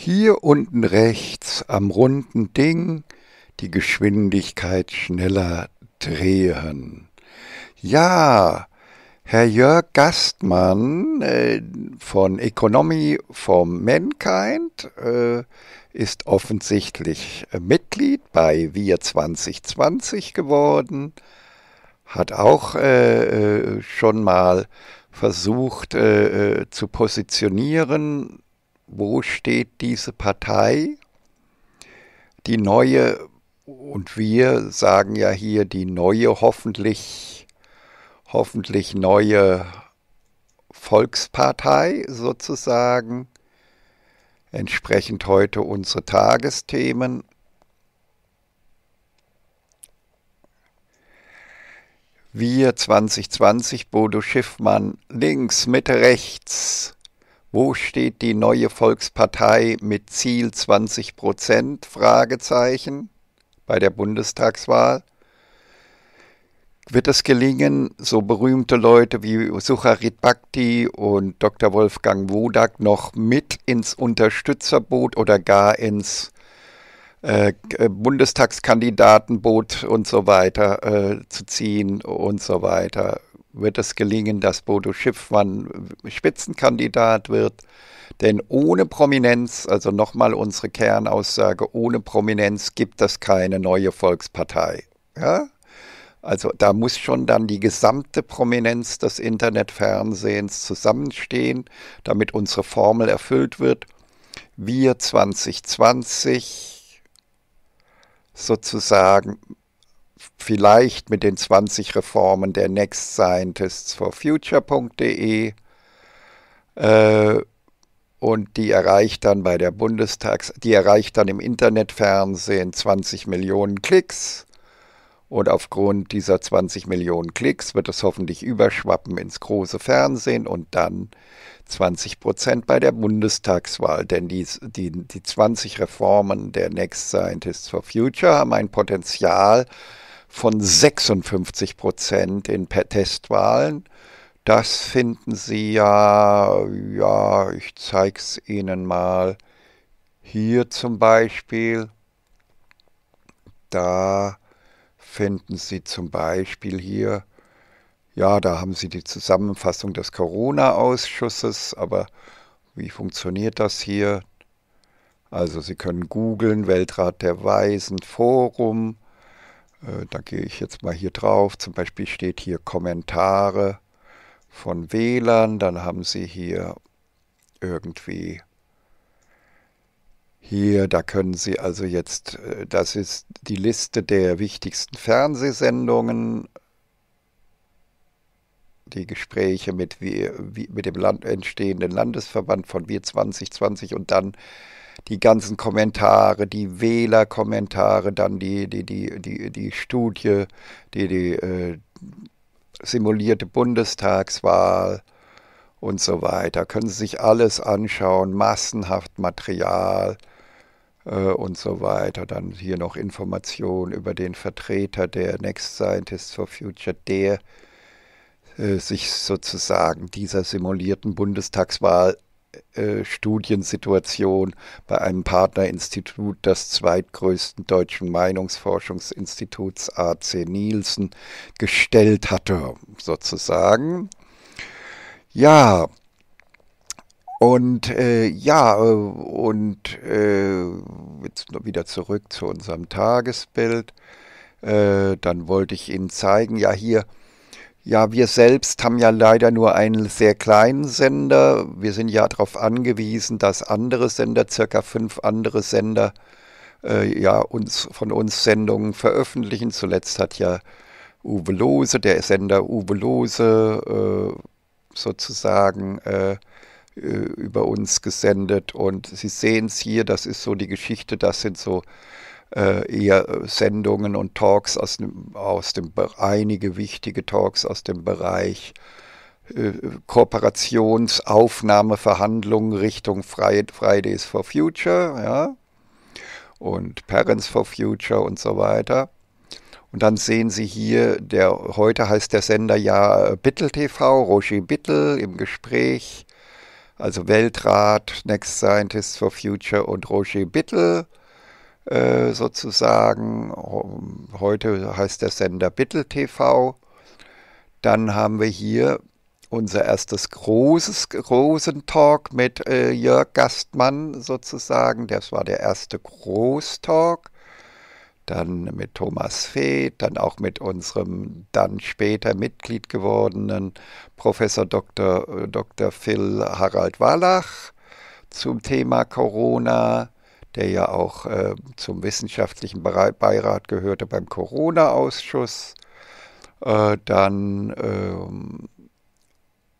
Hier unten rechts am runden Ding die Geschwindigkeit schneller drehen. Ja, Herr Jörg Gastmann äh, von Economy for Mankind äh, ist offensichtlich äh, Mitglied bei Wir 2020 geworden, hat auch schon mal versucht zu positionieren wo steht diese Partei? Die neue, und wir sagen ja hier die neue, hoffentlich, hoffentlich neue Volkspartei sozusagen, entsprechend heute unsere Tagesthemen. Wir 2020, Bodo Schiffmann, links, Mitte, rechts. Wo steht die neue Volkspartei mit Ziel 20 Prozent? Fragezeichen bei der Bundestagswahl. Wird es gelingen, so berühmte Leute wie Sucharit Bhakti und Dr. Wolfgang Wodak noch mit ins Unterstützerboot oder gar ins äh, Bundestagskandidatenboot und so weiter äh, zu ziehen und so weiter? wird es gelingen, dass Bodo Schiffmann Spitzenkandidat wird. Denn ohne Prominenz, also nochmal unsere Kernaussage, ohne Prominenz gibt es keine neue Volkspartei. Ja? Also da muss schon dann die gesamte Prominenz des Internetfernsehens zusammenstehen, damit unsere Formel erfüllt wird. Wir 2020 sozusagen vielleicht mit den 20 Reformen der Next Scientists for Future.de äh, und die erreicht dann bei der Bundestags, die erreicht dann im Internetfernsehen 20 Millionen Klicks und aufgrund dieser 20 Millionen Klicks wird es hoffentlich überschwappen ins große Fernsehen und dann 20 Prozent bei der Bundestagswahl. Denn die, die, die 20 Reformen der Next Scientists for Future haben ein Potenzial, von 56 Prozent in Testwahlen. Das finden Sie ja, ja, ich zeige es Ihnen mal. Hier zum Beispiel, da finden Sie zum Beispiel hier, ja, da haben Sie die Zusammenfassung des Corona-Ausschusses, aber wie funktioniert das hier? Also Sie können googeln, Weltrat der Weisen, Forum, äh, da gehe ich jetzt mal hier drauf. Zum Beispiel steht hier Kommentare von Wählern. Dann haben Sie hier irgendwie hier, da können Sie also jetzt, äh, das ist die Liste der wichtigsten Fernsehsendungen, die Gespräche mit, mit dem Land, entstehenden Landesverband von Wir 2020 und dann die ganzen Kommentare, die Wählerkommentare, dann die, die, die, die, die Studie, die, die äh, simulierte Bundestagswahl und so weiter. Können Sie sich alles anschauen, massenhaft Material äh, und so weiter. Dann hier noch Informationen über den Vertreter der Next Scientists for Future, der äh, sich sozusagen dieser simulierten Bundestagswahl äh, Studiensituation bei einem Partnerinstitut des zweitgrößten deutschen Meinungsforschungsinstituts AC Nielsen gestellt hatte, sozusagen. Ja, und äh, ja, äh, und äh, jetzt wieder zurück zu unserem Tagesbild. Äh, dann wollte ich Ihnen zeigen, ja hier ja, wir selbst haben ja leider nur einen sehr kleinen Sender. Wir sind ja darauf angewiesen, dass andere Sender, circa fünf andere Sender, äh, ja, uns, von uns Sendungen veröffentlichen. Zuletzt hat ja Uwe Lose, der Sender Uwe Lose, äh, sozusagen äh, äh, über uns gesendet. Und Sie sehen es hier, das ist so die Geschichte, das sind so äh, eher äh, Sendungen und Talks aus dem, aus dem einige wichtige Talks aus dem Bereich äh, Kooperationsaufnahme, Verhandlungen Richtung Fridays for Future, ja, und Parents for Future und so weiter. Und dann sehen Sie hier, der, heute heißt der Sender ja Bittel TV, Roger Bittel im Gespräch, also Weltrat, Next Scientists for Future und Roger Bittel. Äh, sozusagen. Heute heißt der Sender Bittel TV. Dann haben wir hier unser erstes großes, großen Talk mit äh, Jörg Gastmann sozusagen. Das war der erste Großtalk. Dann mit Thomas Fee, dann auch mit unserem dann später Mitglied gewordenen Professor Dr. Äh, Dr. Phil Harald Wallach zum Thema Corona der ja auch äh, zum wissenschaftlichen Beirat gehörte beim Corona-Ausschuss. Äh, dann ähm,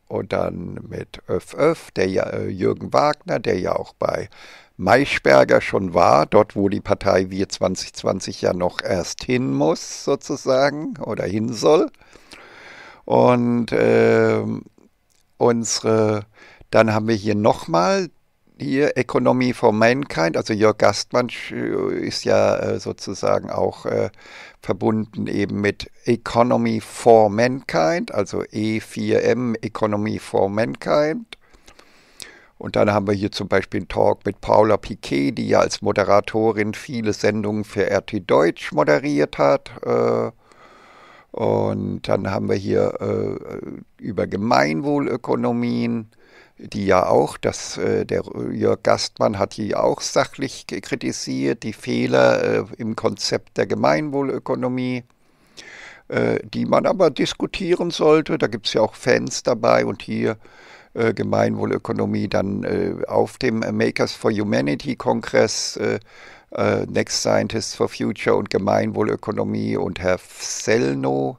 und dann mit Öff Öff, der ja, äh, Jürgen Wagner, der ja auch bei Maischberger schon war, dort wo die Partei Wir 2020 ja noch erst hin muss, sozusagen, oder hin soll. Und äh, unsere, dann haben wir hier nochmal hier Economy for Mankind, also Jörg Gastmann äh, ist ja äh, sozusagen auch äh, verbunden eben mit Economy for Mankind, also E4M, Economy for Mankind. Und dann haben wir hier zum Beispiel einen Talk mit Paula Piquet, die ja als Moderatorin viele Sendungen für RT Deutsch moderiert hat. Und dann haben wir hier über Gemeinwohlökonomien die ja auch, dass äh, der Jörg Gastmann hat die auch sachlich kritisiert, die Fehler äh, im Konzept der Gemeinwohlökonomie, äh, die man aber diskutieren sollte. Da gibt es ja auch Fans dabei und hier äh, Gemeinwohlökonomie dann äh, auf dem Makers for Humanity Kongress. Äh, Next Scientists for Future und Gemeinwohlökonomie und Herr Selno,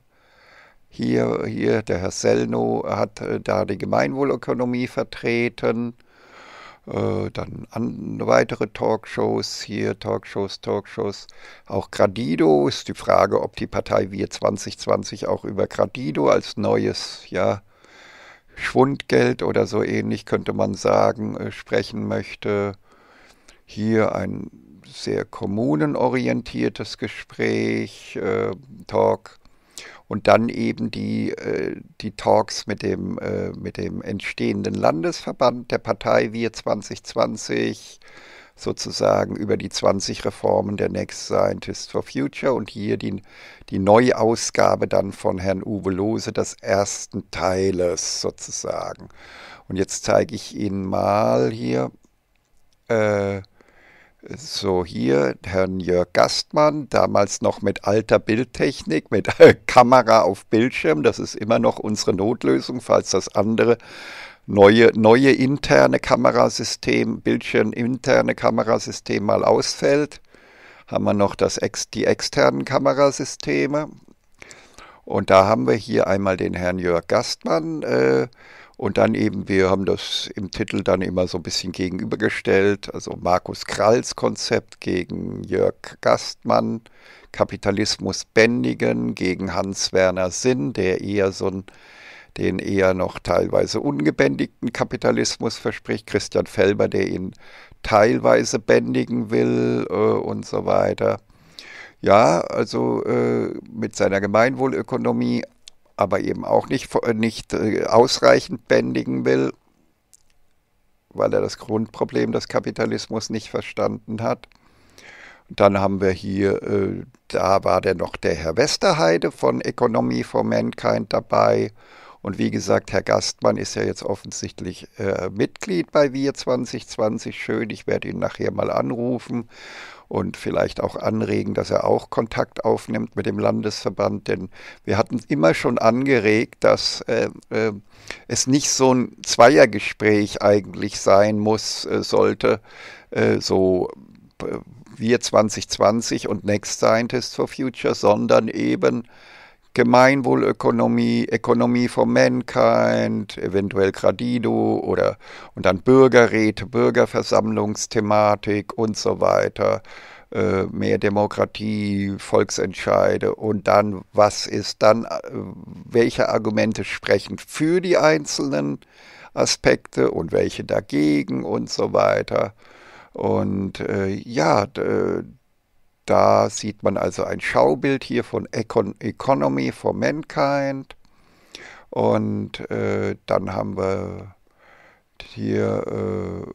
hier, hier, der Herr Sellno hat äh, da die Gemeinwohlökonomie vertreten. Äh, dann an, weitere Talkshows, hier Talkshows, Talkshows. Auch Gradido ist die Frage, ob die Partei Wir 2020 auch über Gradido als neues ja, Schwundgeld oder so ähnlich, könnte man sagen, äh, sprechen möchte. Hier ein sehr kommunenorientiertes Gespräch, äh, Talk und dann eben die, äh, die Talks mit dem, äh, mit dem entstehenden Landesverband der Partei Wir 2020 sozusagen über die 20 Reformen der Next Scientist for Future und hier die, die Neuausgabe dann von Herrn Uwe Lose des ersten Teiles sozusagen. Und jetzt zeige ich Ihnen mal hier äh, so, hier Herrn Jörg Gastmann, damals noch mit alter Bildtechnik, mit Kamera auf Bildschirm. Das ist immer noch unsere Notlösung, falls das andere neue, neue interne Kamerasystem, Bildschirm interne Kamerasystem mal ausfällt. Haben wir noch das, die externen Kamerasysteme. Und da haben wir hier einmal den Herrn Jörg Gastmann äh, und dann eben, wir haben das im Titel dann immer so ein bisschen gegenübergestellt, also Markus Kralls Konzept gegen Jörg Gastmann, Kapitalismus Bändigen gegen Hans-Werner Sinn, der eher so ein den eher noch teilweise ungebändigten Kapitalismus verspricht. Christian Felber, der ihn teilweise bändigen will äh, und so weiter. Ja, also äh, mit seiner Gemeinwohlökonomie, aber eben auch nicht, äh, nicht äh, ausreichend bändigen will, weil er das Grundproblem des Kapitalismus nicht verstanden hat. Und dann haben wir hier, äh, da war der noch der Herr Westerheide von Economy for Mankind dabei. Und wie gesagt, Herr Gastmann ist ja jetzt offensichtlich äh, Mitglied bei Wir 2020. Schön, ich werde ihn nachher mal anrufen und vielleicht auch anregen, dass er auch Kontakt aufnimmt mit dem Landesverband, denn wir hatten immer schon angeregt, dass äh, äh, es nicht so ein Zweiergespräch eigentlich sein muss, äh, sollte, äh, so äh, wir 2020 und Next Scientists for Future, sondern eben Gemeinwohlökonomie, Ökonomie for Mankind, eventuell Gradido oder und dann Bürgerräte, Bürgerversammlungsthematik und so weiter, äh, mehr Demokratie, Volksentscheide und dann was ist dann, äh, welche Argumente sprechen für die einzelnen Aspekte und welche dagegen und so weiter. Und äh, ja, da sieht man also ein Schaubild hier von Econ Economy for Mankind. Und äh, dann haben wir hier äh,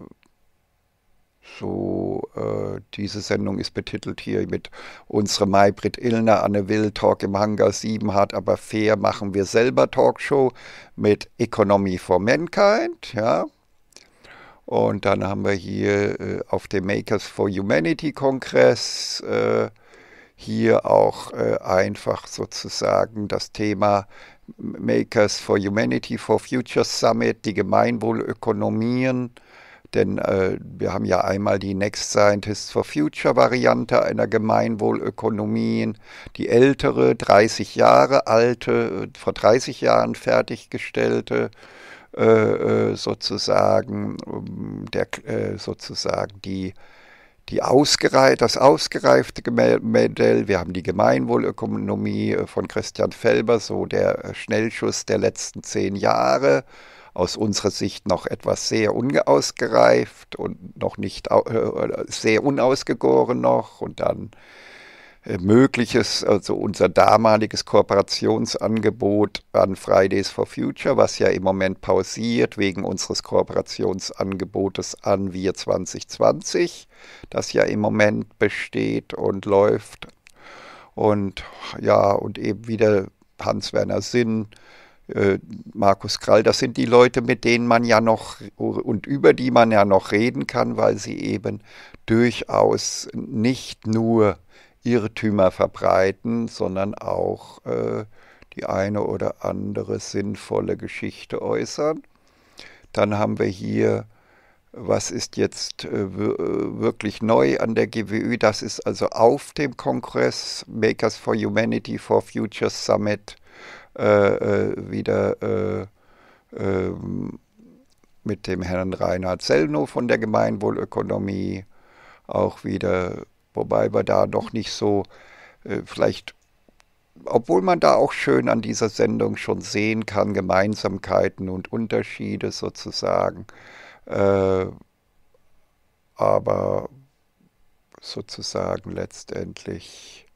so, äh, diese Sendung ist betitelt hier mit unsere Maybrit Illner, Anne Will, Talk im Hangar 7 hat, aber fair machen wir selber Talkshow mit Economy for Mankind, ja. Und dann haben wir hier äh, auf dem Makers for Humanity Kongress äh, hier auch äh, einfach sozusagen das Thema Makers for Humanity for Future Summit, die Gemeinwohlökonomien. Denn äh, wir haben ja einmal die Next Scientists for Future Variante einer Gemeinwohlökonomien, die ältere, 30 Jahre alte, äh, vor 30 Jahren fertiggestellte äh, äh, sozusagen, ähm, der, äh, sozusagen die, die ausgereif das ausgereifte Modell, wir haben die Gemeinwohlökonomie äh, von Christian Felber, so der äh, Schnellschuss der letzten zehn Jahre, aus unserer Sicht noch etwas sehr unausgereift und noch nicht äh, sehr unausgegoren noch und dann äh, mögliches, also unser damaliges Kooperationsangebot an Fridays for Future, was ja im Moment pausiert wegen unseres Kooperationsangebotes an Wir 2020, das ja im Moment besteht und läuft. Und ja, und eben wieder Hans-Werner Sinn, äh, Markus Krall, das sind die Leute, mit denen man ja noch und über die man ja noch reden kann, weil sie eben durchaus nicht nur Irrtümer verbreiten, sondern auch äh, die eine oder andere sinnvolle Geschichte äußern. Dann haben wir hier, was ist jetzt äh, äh wirklich neu an der GWÜ, das ist also auf dem Kongress Makers for Humanity for Future Summit äh, äh wieder äh, ähm, mit dem Herrn Reinhard Sellnow von der Gemeinwohlökonomie, auch wieder wobei wir da noch nicht so äh, vielleicht, obwohl man da auch schön an dieser Sendung schon sehen kann, Gemeinsamkeiten und Unterschiede sozusagen, äh, aber sozusagen letztendlich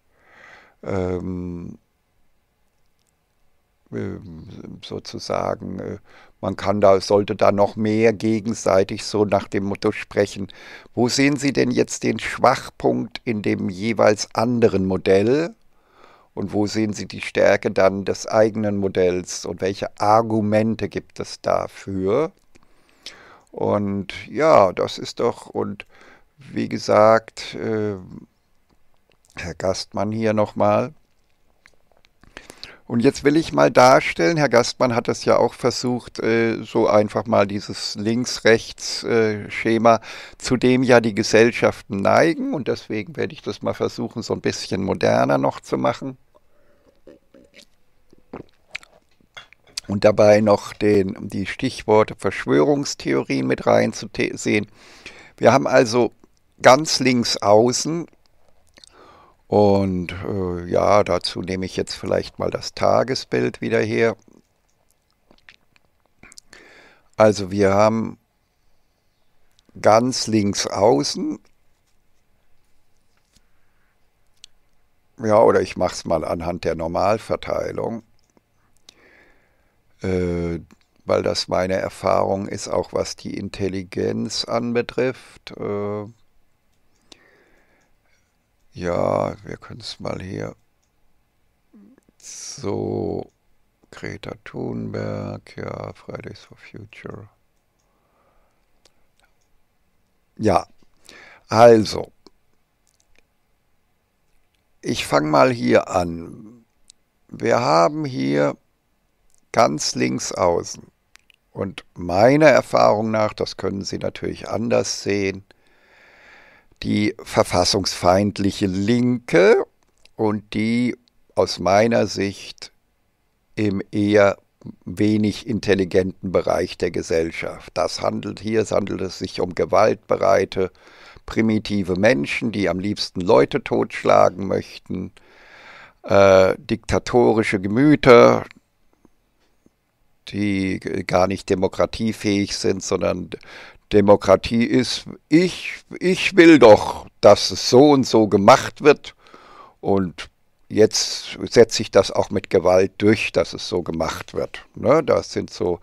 ähm, ähm sozusagen äh, man kann da, sollte da noch mehr gegenseitig so nach dem Motto sprechen. Wo sehen Sie denn jetzt den Schwachpunkt in dem jeweils anderen Modell? Und wo sehen Sie die Stärke dann des eigenen Modells? Und welche Argumente gibt es dafür? Und ja, das ist doch, und wie gesagt, äh, Herr Gastmann hier nochmal, und jetzt will ich mal darstellen, Herr Gastmann hat das ja auch versucht, äh, so einfach mal dieses Links-Rechts-Schema, zu dem ja die Gesellschaften neigen. Und deswegen werde ich das mal versuchen, so ein bisschen moderner noch zu machen. Und dabei noch den, die Stichworte Verschwörungstheorien mit reinzusehen. Wir haben also ganz links außen und äh, ja, dazu nehme ich jetzt vielleicht mal das Tagesbild wieder her. Also wir haben ganz links außen, ja, oder ich mache es mal anhand der Normalverteilung, äh, weil das meine Erfahrung ist, auch was die Intelligenz anbetrifft. Äh, ja, wir können es mal hier so. Greta Thunberg, ja, Fridays for Future. Ja, also, ich fange mal hier an. Wir haben hier ganz links außen. Und meiner Erfahrung nach, das können Sie natürlich anders sehen, die verfassungsfeindliche Linke und die aus meiner Sicht im eher wenig intelligenten Bereich der Gesellschaft. Das handelt hier, handelt es sich um gewaltbereite, primitive Menschen, die am liebsten Leute totschlagen möchten, äh, diktatorische Gemüter, die gar nicht demokratiefähig sind, sondern Demokratie ist, ich, ich will doch, dass es so und so gemacht wird und jetzt setze ich das auch mit Gewalt durch, dass es so gemacht wird. Ne? Das sind so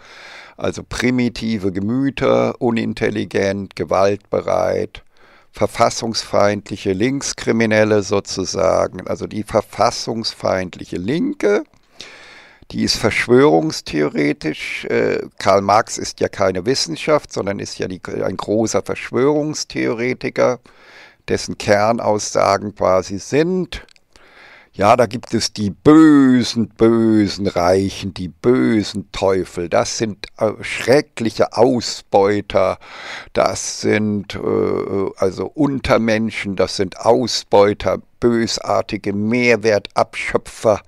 also primitive Gemüter, unintelligent, gewaltbereit, verfassungsfeindliche Linkskriminelle sozusagen, also die verfassungsfeindliche Linke die ist verschwörungstheoretisch. Äh, Karl Marx ist ja keine Wissenschaft, sondern ist ja die, ein großer Verschwörungstheoretiker, dessen Kernaussagen quasi sind, ja, da gibt es die bösen, bösen Reichen, die bösen Teufel. Das sind äh, schreckliche Ausbeuter. Das sind äh, äh, also Untermenschen, das sind Ausbeuter bösartige Mehrwertabschöpfer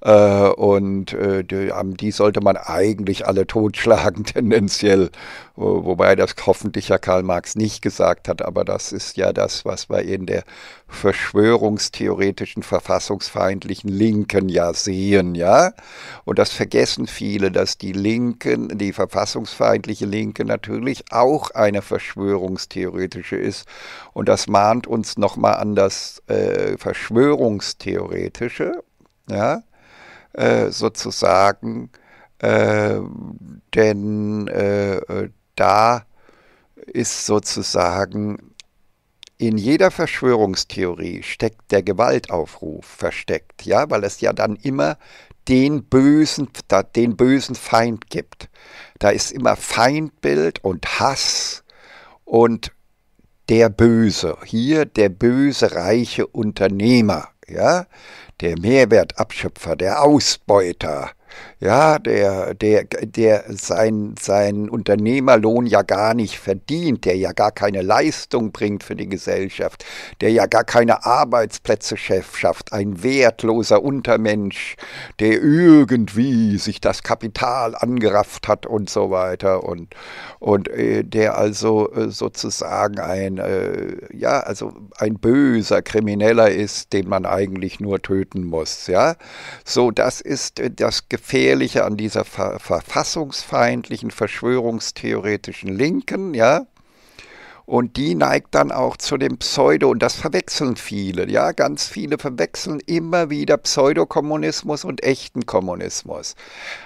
äh, und äh, die, ähm, die, sollte man eigentlich alle totschlagen tendenziell, wobei das hoffentlich ja Karl Marx nicht gesagt hat, aber das ist ja das, was wir in der verschwörungstheoretischen, verfassungsfeindlichen Linken ja sehen, ja, und das vergessen viele, dass die Linken, die verfassungsfeindliche Linke natürlich auch eine Verschwörungstheoretische ist und das mahnt uns nochmal an das äh, Verschwörungstheoretische, ja, äh, sozusagen. Äh, denn äh, äh, da ist sozusagen in jeder Verschwörungstheorie steckt der Gewaltaufruf versteckt, ja, weil es ja dann immer den bösen, den bösen Feind gibt. Da ist immer Feindbild und Hass und der Böse, hier der böse reiche Unternehmer, ja, der Mehrwertabschöpfer, der Ausbeuter, ja, der, der, der sein, sein Unternehmerlohn ja gar nicht verdient, der ja gar keine Leistung bringt für die Gesellschaft, der ja gar keine Arbeitsplätze schafft, ein wertloser Untermensch, der irgendwie sich das Kapital angerafft hat und so weiter und, und äh, der also äh, sozusagen ein, äh, ja, also ein böser Krimineller ist, den man eigentlich nur töten muss, ja. So, das ist äh, das Gefährliche Gefährliche an dieser ver verfassungsfeindlichen, verschwörungstheoretischen Linken, ja. Und die neigt dann auch zu dem Pseudo, und das verwechseln viele, ja, ganz viele verwechseln immer wieder Pseudokommunismus und echten Kommunismus.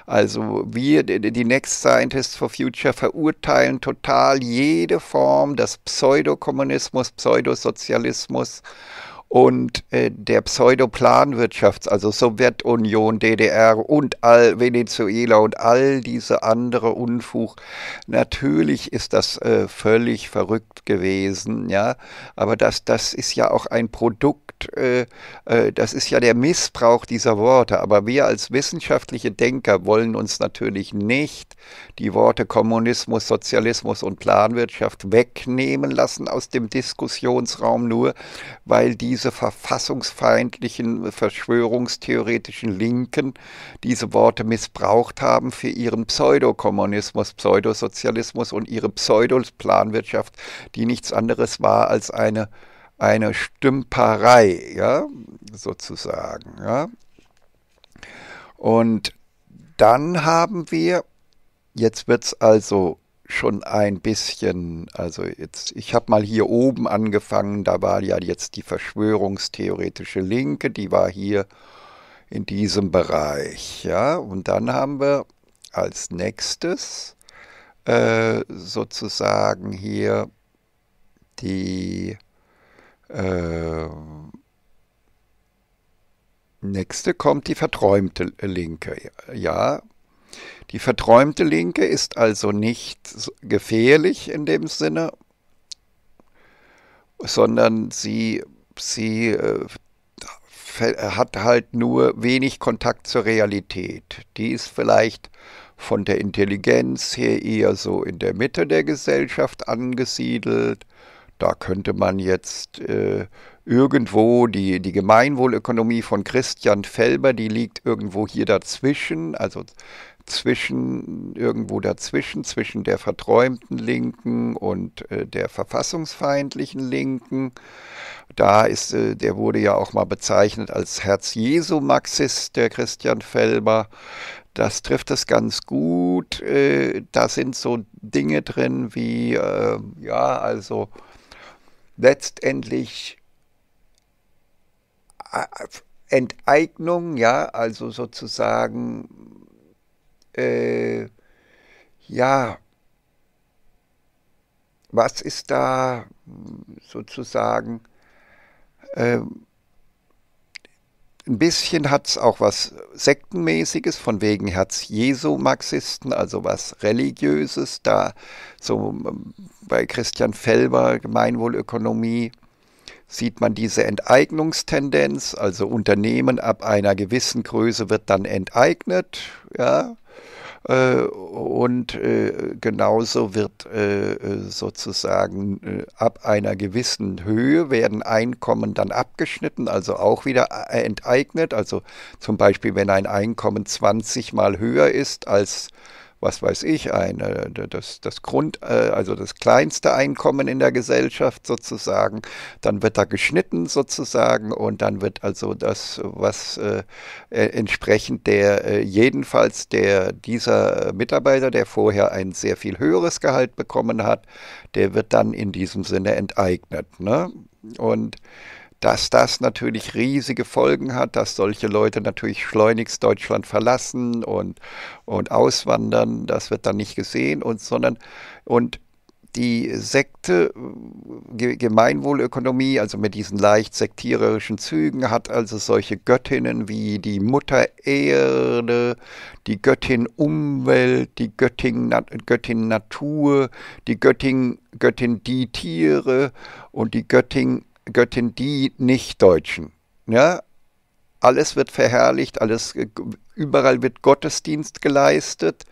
Also wir, die Next Scientists for Future, verurteilen total jede Form des Pseudokommunismus, Pseudosozialismus und äh, der Pseudoplanwirtschaft, also Sowjetunion, DDR und all Venezuela und all diese andere Unfug, natürlich ist das äh, völlig verrückt gewesen, ja, aber das, das ist ja auch ein Produkt äh, äh, das ist ja der Missbrauch dieser Worte. Aber wir als wissenschaftliche Denker wollen uns natürlich nicht die Worte Kommunismus, Sozialismus und Planwirtschaft wegnehmen lassen aus dem Diskussionsraum, nur weil diese verfassungsfeindlichen, verschwörungstheoretischen Linken diese Worte missbraucht haben für ihren Pseudokommunismus, Pseudosozialismus und ihre Pseudoplanwirtschaft, die nichts anderes war als eine eine Stümperei, ja, sozusagen. Ja. Und dann haben wir, jetzt wird es also schon ein bisschen, also jetzt, ich habe mal hier oben angefangen, da war ja jetzt die Verschwörungstheoretische Linke, die war hier in diesem Bereich, ja, und dann haben wir als nächstes äh, sozusagen hier die äh, nächste kommt die verträumte Linke. Ja, die verträumte Linke ist also nicht gefährlich in dem Sinne, sondern sie, sie äh, hat halt nur wenig Kontakt zur Realität. Die ist vielleicht von der Intelligenz her eher so in der Mitte der Gesellschaft angesiedelt da könnte man jetzt äh, irgendwo die, die Gemeinwohlökonomie von Christian Felber, die liegt irgendwo hier dazwischen, also zwischen irgendwo dazwischen, zwischen der verträumten Linken und äh, der verfassungsfeindlichen Linken. Da ist, äh, der wurde ja auch mal bezeichnet als Herz-Jesu-Marxist, der Christian Felber. Das trifft es ganz gut. Äh, da sind so Dinge drin wie, äh, ja, also letztendlich äh, Enteignung, ja, also sozusagen, äh, ja, was ist da sozusagen, ähm, ein bisschen hat es auch was Sektenmäßiges, von wegen Herz-Jesu-Marxisten, also was Religiöses, da so ähm, bei Christian Felber Gemeinwohlökonomie sieht man diese Enteignungstendenz, also Unternehmen ab einer gewissen Größe wird dann enteignet, ja, äh, und äh, genauso wird äh, sozusagen ab einer gewissen Höhe werden Einkommen dann abgeschnitten, also auch wieder enteignet. Also zum Beispiel, wenn ein Einkommen 20 Mal höher ist als äh, was weiß ich, eine, das, das Grund, äh, also das kleinste Einkommen in der Gesellschaft sozusagen, dann wird da geschnitten sozusagen und dann wird also das, was äh, äh, entsprechend der, jedenfalls der, dieser Mitarbeiter, der vorher ein sehr viel höheres Gehalt bekommen hat, der wird dann in diesem Sinne enteignet. Ne? Und dass das natürlich riesige Folgen hat, dass solche Leute natürlich schleunigst Deutschland verlassen und, und auswandern. Das wird dann nicht gesehen und sondern und die Sekte, Gemeinwohlökonomie, also mit diesen leicht sektiererischen Zügen, hat also solche Göttinnen wie die Mutter Erde, die Göttin Umwelt, die Göttin, Göttin Natur, die Göttin, Göttin die Tiere und die Göttin Göttin die Nichtdeutschen. Ja? Alles wird verherrlicht, alles, äh, überall wird Gottesdienst geleistet.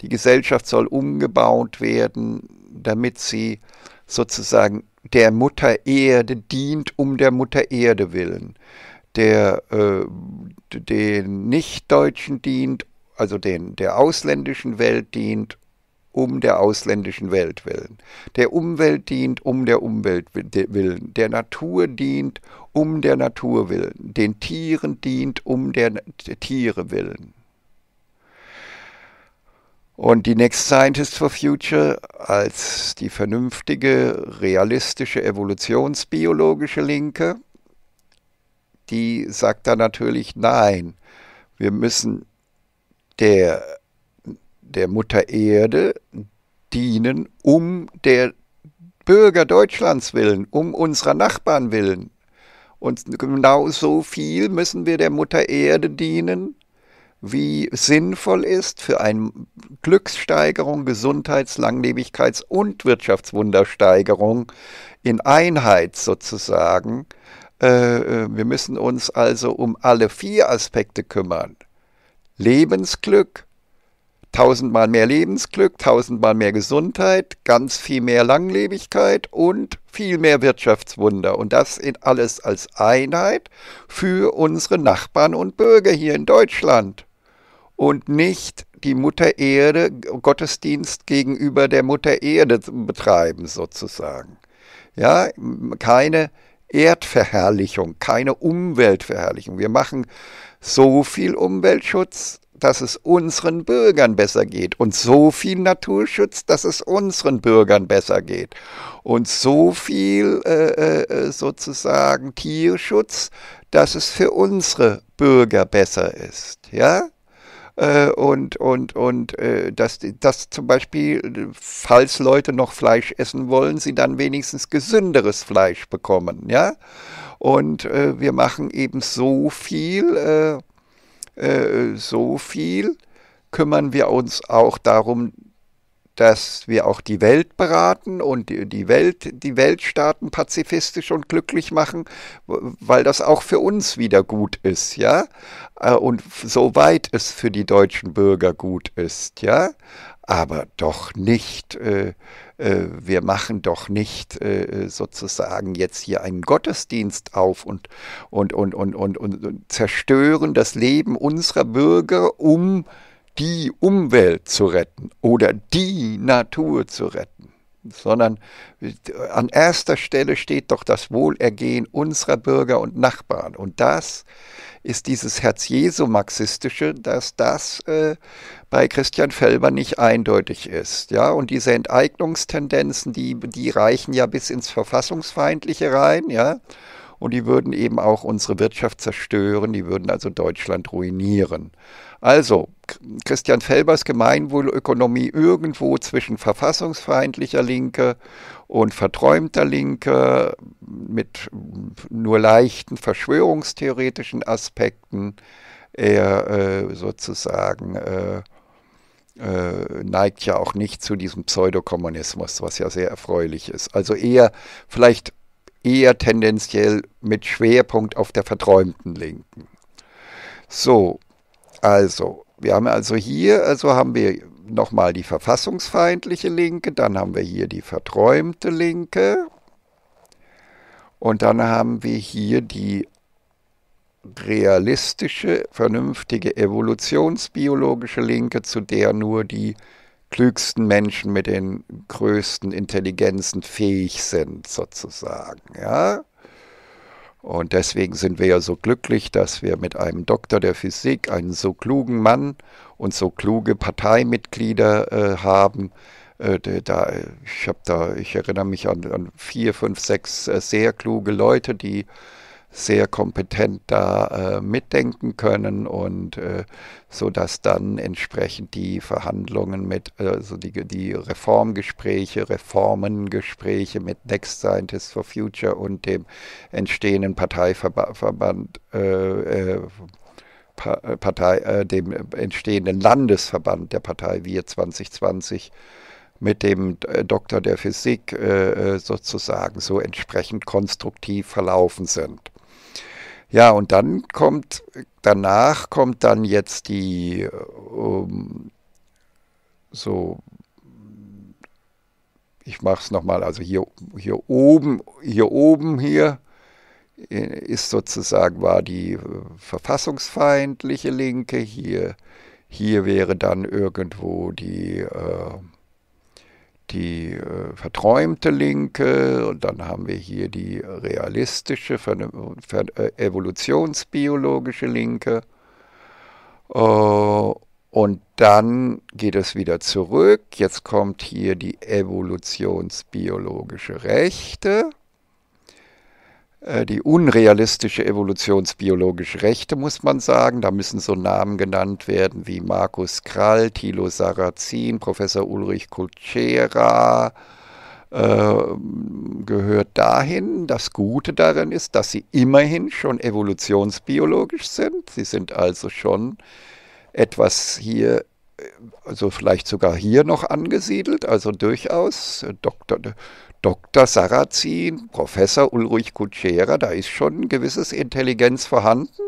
Die Gesellschaft soll umgebaut werden, damit sie sozusagen der Mutter Erde dient, um der Mutter Erde willen. Der äh, den Nichtdeutschen dient, also den, der ausländischen Welt dient um der ausländischen Welt willen. Der Umwelt dient um der Umwelt willen. Der Natur dient um der Natur willen. Den Tieren dient um der Tiere willen. Und die Next Scientist for Future als die vernünftige, realistische, evolutionsbiologische Linke, die sagt da natürlich, nein, wir müssen der der Mutter Erde dienen, um der Bürger Deutschlands willen, um unserer Nachbarn willen. Und genau so viel müssen wir der Mutter Erde dienen, wie sinnvoll ist für eine Glückssteigerung, Gesundheits-, Langlebigkeits- und Wirtschaftswundersteigerung in Einheit sozusagen. Äh, äh, wir müssen uns also um alle vier Aspekte kümmern. Lebensglück, tausendmal mehr Lebensglück, tausendmal mehr Gesundheit, ganz viel mehr Langlebigkeit und viel mehr Wirtschaftswunder. Und das in alles als Einheit für unsere Nachbarn und Bürger hier in Deutschland. Und nicht die Mutter Erde, Gottesdienst gegenüber der Mutter Erde betreiben sozusagen. Ja, keine Erdverherrlichung, keine Umweltverherrlichung. Wir machen so viel Umweltschutz, dass es unseren Bürgern besser geht und so viel Naturschutz, dass es unseren Bürgern besser geht und so viel äh, äh, äh sozusagen Tierschutz, dass es für unsere Bürger besser ist, ja? Äh, und und und äh, dass, dass zum Beispiel, falls Leute noch Fleisch essen wollen, sie dann wenigstens gesünderes Fleisch bekommen, ja. Und äh, wir machen eben so viel, äh, äh, so viel, kümmern wir uns auch darum, dass wir auch die Welt beraten und die Welt, die Weltstaaten pazifistisch und glücklich machen, weil das auch für uns wieder gut ist, ja? Äh, und soweit es für die deutschen Bürger gut ist, ja? Aber doch nicht äh, äh, wir machen doch nicht äh, äh, sozusagen jetzt hier einen Gottesdienst auf und, und, und, und, und, und zerstören das Leben unserer Bürger, um die Umwelt zu retten oder die Natur zu retten sondern an erster Stelle steht doch das Wohlergehen unserer Bürger und Nachbarn. Und das ist dieses Herz-Jesu-Marxistische, dass das äh, bei Christian Felber nicht eindeutig ist. Ja? Und diese Enteignungstendenzen, die, die reichen ja bis ins Verfassungsfeindliche rein. Ja? und die würden eben auch unsere Wirtschaft zerstören, die würden also Deutschland ruinieren. Also, Christian Felbers Gemeinwohlökonomie irgendwo zwischen verfassungsfeindlicher Linke und verträumter Linke mit nur leichten verschwörungstheoretischen Aspekten. Er äh, sozusagen äh, äh, neigt ja auch nicht zu diesem Pseudokommunismus, was ja sehr erfreulich ist. Also eher vielleicht eher tendenziell mit Schwerpunkt auf der verträumten Linken. So, also, wir haben also hier, also haben wir nochmal die verfassungsfeindliche Linke, dann haben wir hier die verträumte Linke und dann haben wir hier die realistische, vernünftige, evolutionsbiologische Linke, zu der nur die klügsten Menschen mit den größten Intelligenzen fähig sind, sozusagen. Ja? Und deswegen sind wir ja so glücklich, dass wir mit einem Doktor der Physik einen so klugen Mann und so kluge Parteimitglieder äh, haben. Äh, da, ich, hab da, ich erinnere mich an, an vier, fünf, sechs äh, sehr kluge Leute, die sehr kompetent da äh, mitdenken können und äh, so dass dann entsprechend die Verhandlungen mit, also die, die Reformgespräche, Reformengespräche mit Next Scientists for Future und dem entstehenden Parteiverband äh, äh, äh Partei, äh, dem entstehenden Landesverband der Partei Wir 2020 mit dem Doktor der Physik äh, sozusagen so entsprechend konstruktiv verlaufen sind. Ja, und dann kommt, danach kommt dann jetzt die um, ähm, so ich mach's nochmal, also hier, hier oben, hier oben hier äh, ist sozusagen war die äh, verfassungsfeindliche Linke, hier, hier wäre dann irgendwo die äh, die äh, verträumte Linke und dann haben wir hier die realistische, ver, ver, äh, evolutionsbiologische Linke. Äh, und dann geht es wieder zurück. Jetzt kommt hier die evolutionsbiologische Rechte. Äh, die unrealistische evolutionsbiologische Rechte, muss man sagen. Da müssen so Namen genannt werden wie Markus Krall, Thilo Sarrazin, Professor Ulrich Kutschera. Äh, gehört dahin. Das Gute darin ist, dass sie immerhin schon evolutionsbiologisch sind. Sie sind also schon etwas hier also vielleicht sogar hier noch angesiedelt, also durchaus Dr. Dr. Sarrazin, Professor Ulrich Kutschera, da ist schon ein gewisses Intelligenz vorhanden.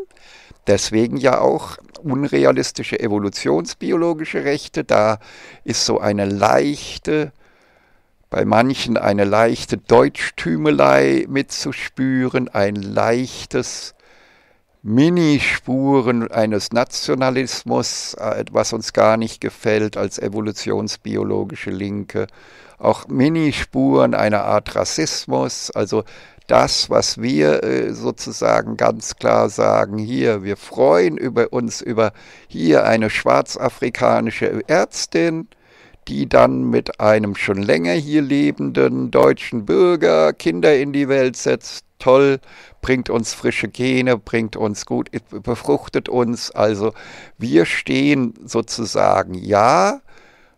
Deswegen ja auch unrealistische evolutionsbiologische Rechte, da ist so eine leichte, bei manchen eine leichte Deutschtümelei mitzuspüren, ein leichtes Minispuren eines Nationalismus, äh, was uns gar nicht gefällt als evolutionsbiologische Linke, auch Minispuren einer Art Rassismus, also das, was wir äh, sozusagen ganz klar sagen, hier, wir freuen über uns über hier eine schwarzafrikanische Ärztin, die dann mit einem schon länger hier lebenden deutschen Bürger Kinder in die Welt setzt. Toll, bringt uns frische Gene, bringt uns gut, befruchtet uns. Also wir stehen sozusagen, ja,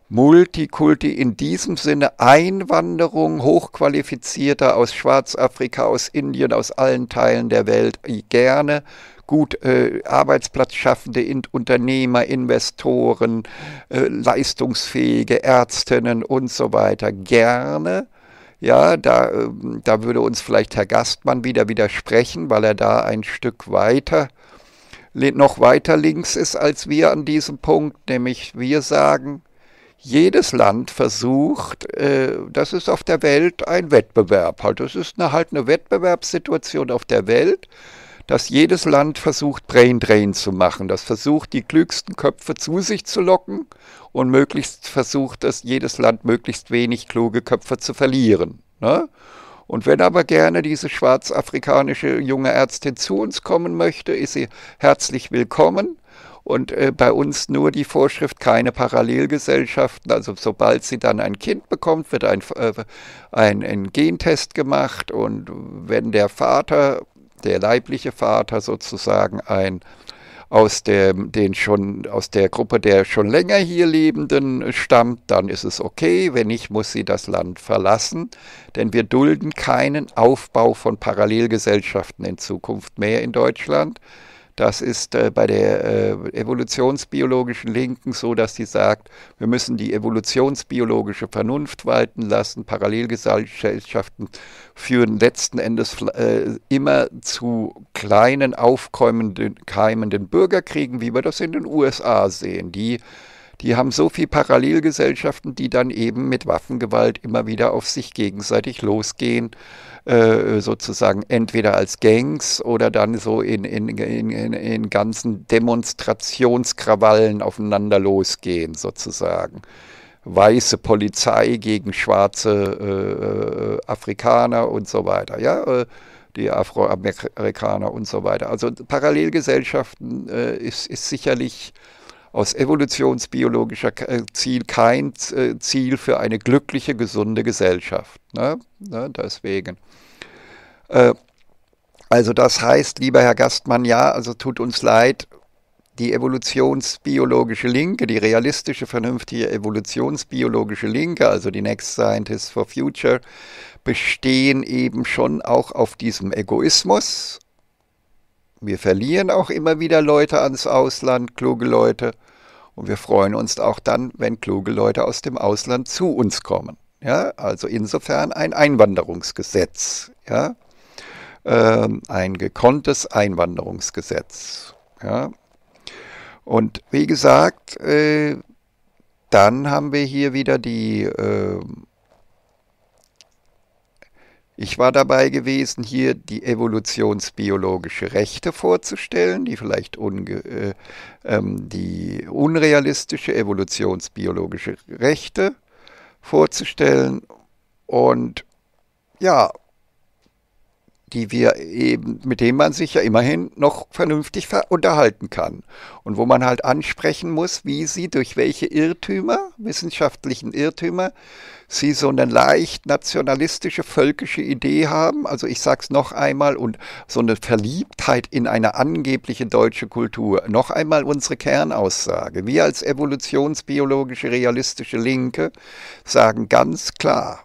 Multikulti in diesem Sinne Einwanderung hochqualifizierter aus Schwarzafrika, aus Indien, aus allen Teilen der Welt äh, gerne gut äh, Arbeitsplatzschaffende, in Unternehmer, Investoren, äh, leistungsfähige Ärztinnen und so weiter gerne. Ja, da, äh, da würde uns vielleicht Herr Gastmann wieder widersprechen, weil er da ein Stück weiter noch weiter links ist als wir an diesem Punkt, nämlich wir sagen, jedes Land versucht, äh, das ist auf der Welt ein Wettbewerb. Halt. Das ist eine, halt eine Wettbewerbssituation auf der Welt dass jedes Land versucht, Braindrain zu machen. Das versucht, die klügsten Köpfe zu sich zu locken und möglichst versucht, dass jedes Land möglichst wenig kluge Köpfe zu verlieren. Ne? Und wenn aber gerne diese schwarzafrikanische junge Ärztin zu uns kommen möchte, ist sie herzlich willkommen. Und äh, bei uns nur die Vorschrift, keine Parallelgesellschaften. Also sobald sie dann ein Kind bekommt, wird ein, äh, ein, ein Gentest gemacht. Und wenn der Vater der leibliche Vater sozusagen ein aus dem, den schon, aus der Gruppe der schon länger hier Lebenden stammt, dann ist es okay. Wenn nicht, muss sie das Land verlassen. Denn wir dulden keinen Aufbau von Parallelgesellschaften in Zukunft mehr in Deutschland. Das ist äh, bei der äh, evolutionsbiologischen Linken so, dass sie sagt, wir müssen die evolutionsbiologische Vernunft walten lassen. Parallelgesellschaften führen letzten Endes äh, immer zu kleinen, aufkeimenden keimenden Bürgerkriegen, wie wir das in den USA sehen. Die die haben so viel Parallelgesellschaften, die dann eben mit Waffengewalt immer wieder auf sich gegenseitig losgehen äh, sozusagen entweder als Gangs oder dann so in, in, in, in ganzen Demonstrationskrawallen aufeinander losgehen, sozusagen weiße Polizei gegen schwarze äh, Afrikaner und so weiter, ja, äh, die Afroamerikaner und so weiter. Also Parallelgesellschaften äh, ist, ist sicherlich aus evolutionsbiologischer äh, Ziel kein äh, Ziel für eine glückliche, gesunde Gesellschaft. Ne? Ne? Deswegen. Äh, also das heißt, lieber Herr Gastmann, ja, also tut uns leid, die evolutionsbiologische Linke, die realistische, vernünftige evolutionsbiologische Linke, also die Next Scientists for Future, bestehen eben schon auch auf diesem Egoismus. Wir verlieren auch immer wieder Leute ans Ausland, kluge Leute. Und wir freuen uns auch dann, wenn kluge Leute aus dem Ausland zu uns kommen. Ja, also insofern ein Einwanderungsgesetz. Ja, ähm, ein gekonntes Einwanderungsgesetz. Ja. Und wie gesagt, äh, dann haben wir hier wieder die äh, ich war dabei gewesen, hier die evolutionsbiologische Rechte vorzustellen, die vielleicht äh, ähm, die unrealistische evolutionsbiologische Rechte vorzustellen. Und ja, die wir eben, mit denen man sich ja immerhin noch vernünftig unterhalten kann. Und wo man halt ansprechen muss, wie sie durch welche Irrtümer, wissenschaftlichen Irrtümer, sie so eine leicht nationalistische, völkische Idee haben. Also ich sage es noch einmal und so eine Verliebtheit in eine angebliche deutsche Kultur. Noch einmal unsere Kernaussage. Wir als evolutionsbiologische, realistische Linke sagen ganz klar,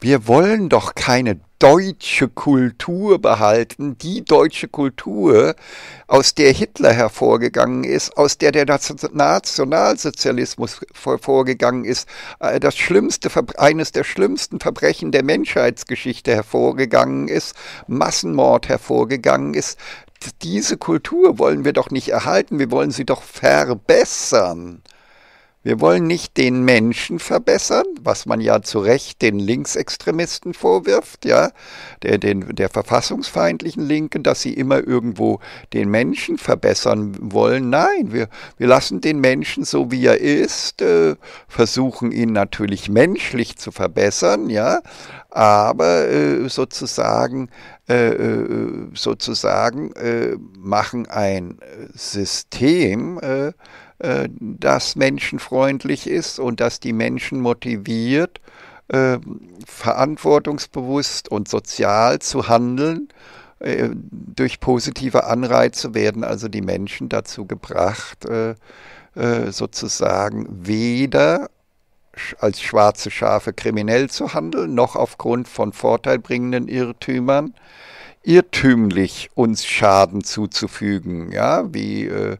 wir wollen doch keine deutsche Kultur behalten, die deutsche Kultur, aus der Hitler hervorgegangen ist, aus der der Nationalsozialismus hervorgegangen ist, äh, das schlimmste, eines der schlimmsten Verbrechen der Menschheitsgeschichte hervorgegangen ist, Massenmord hervorgegangen ist. Diese Kultur wollen wir doch nicht erhalten, wir wollen sie doch verbessern. Wir wollen nicht den Menschen verbessern, was man ja zu Recht den Linksextremisten vorwirft, ja, der, den, der verfassungsfeindlichen Linken, dass sie immer irgendwo den Menschen verbessern wollen. Nein, wir, wir lassen den Menschen so, wie er ist, äh, versuchen ihn natürlich menschlich zu verbessern, ja, aber äh, sozusagen, äh, äh sozusagen äh, machen ein System, äh, äh, das menschenfreundlich ist und das die Menschen motiviert, äh, verantwortungsbewusst und sozial zu handeln, äh, durch positive Anreize werden also die Menschen dazu gebracht, sozusagen weder als schwarze Schafe kriminell zu handeln, noch aufgrund von vorteilbringenden Irrtümern irrtümlich uns Schaden zuzufügen, ja, wie äh,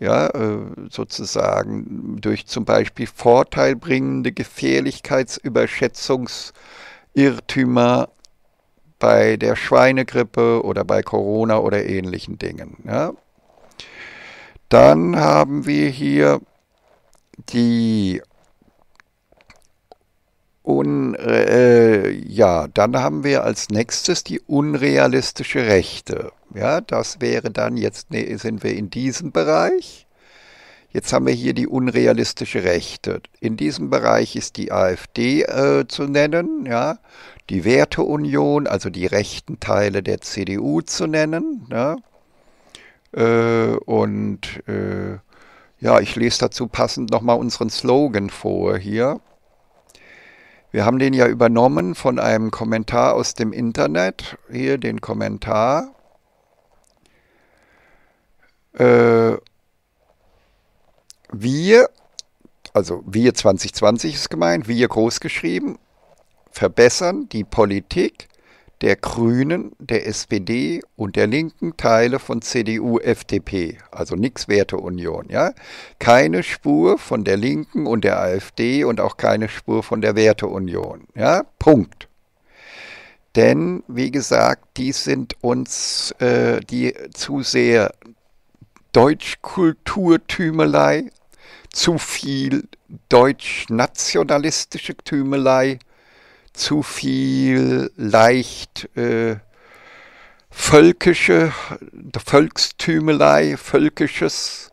ja, äh, sozusagen durch zum Beispiel vorteilbringende Gefährlichkeitsüberschätzungsirrtümer bei der Schweinegrippe oder bei Corona oder ähnlichen Dingen. Ja. Dann haben wir hier die Un, äh, ja, dann haben wir als nächstes die unrealistische Rechte. Ja, das wäre dann, jetzt nee, sind wir in diesem Bereich. Jetzt haben wir hier die unrealistische Rechte. In diesem Bereich ist die AfD äh, zu nennen, ja, die Werteunion, also die rechten Teile der CDU zu nennen. Ja. Äh, und äh, ja, ich lese dazu passend nochmal unseren Slogan vor hier. Wir haben den ja übernommen von einem Kommentar aus dem Internet. Hier den Kommentar. Äh, wir, also wir 2020 ist gemeint, wir groß geschrieben, verbessern die Politik der Grünen, der SPD und der linken Teile von CDU, FDP, also nix Werteunion, ja? Keine Spur von der Linken und der AfD und auch keine Spur von der Werteunion, ja? Punkt. Denn, wie gesagt, die sind uns, äh, die zu sehr Deutschkulturtümelei, zu viel deutschnationalistische Tümelei, zu viel leicht äh, völkische, Volkstümelei, völkisches,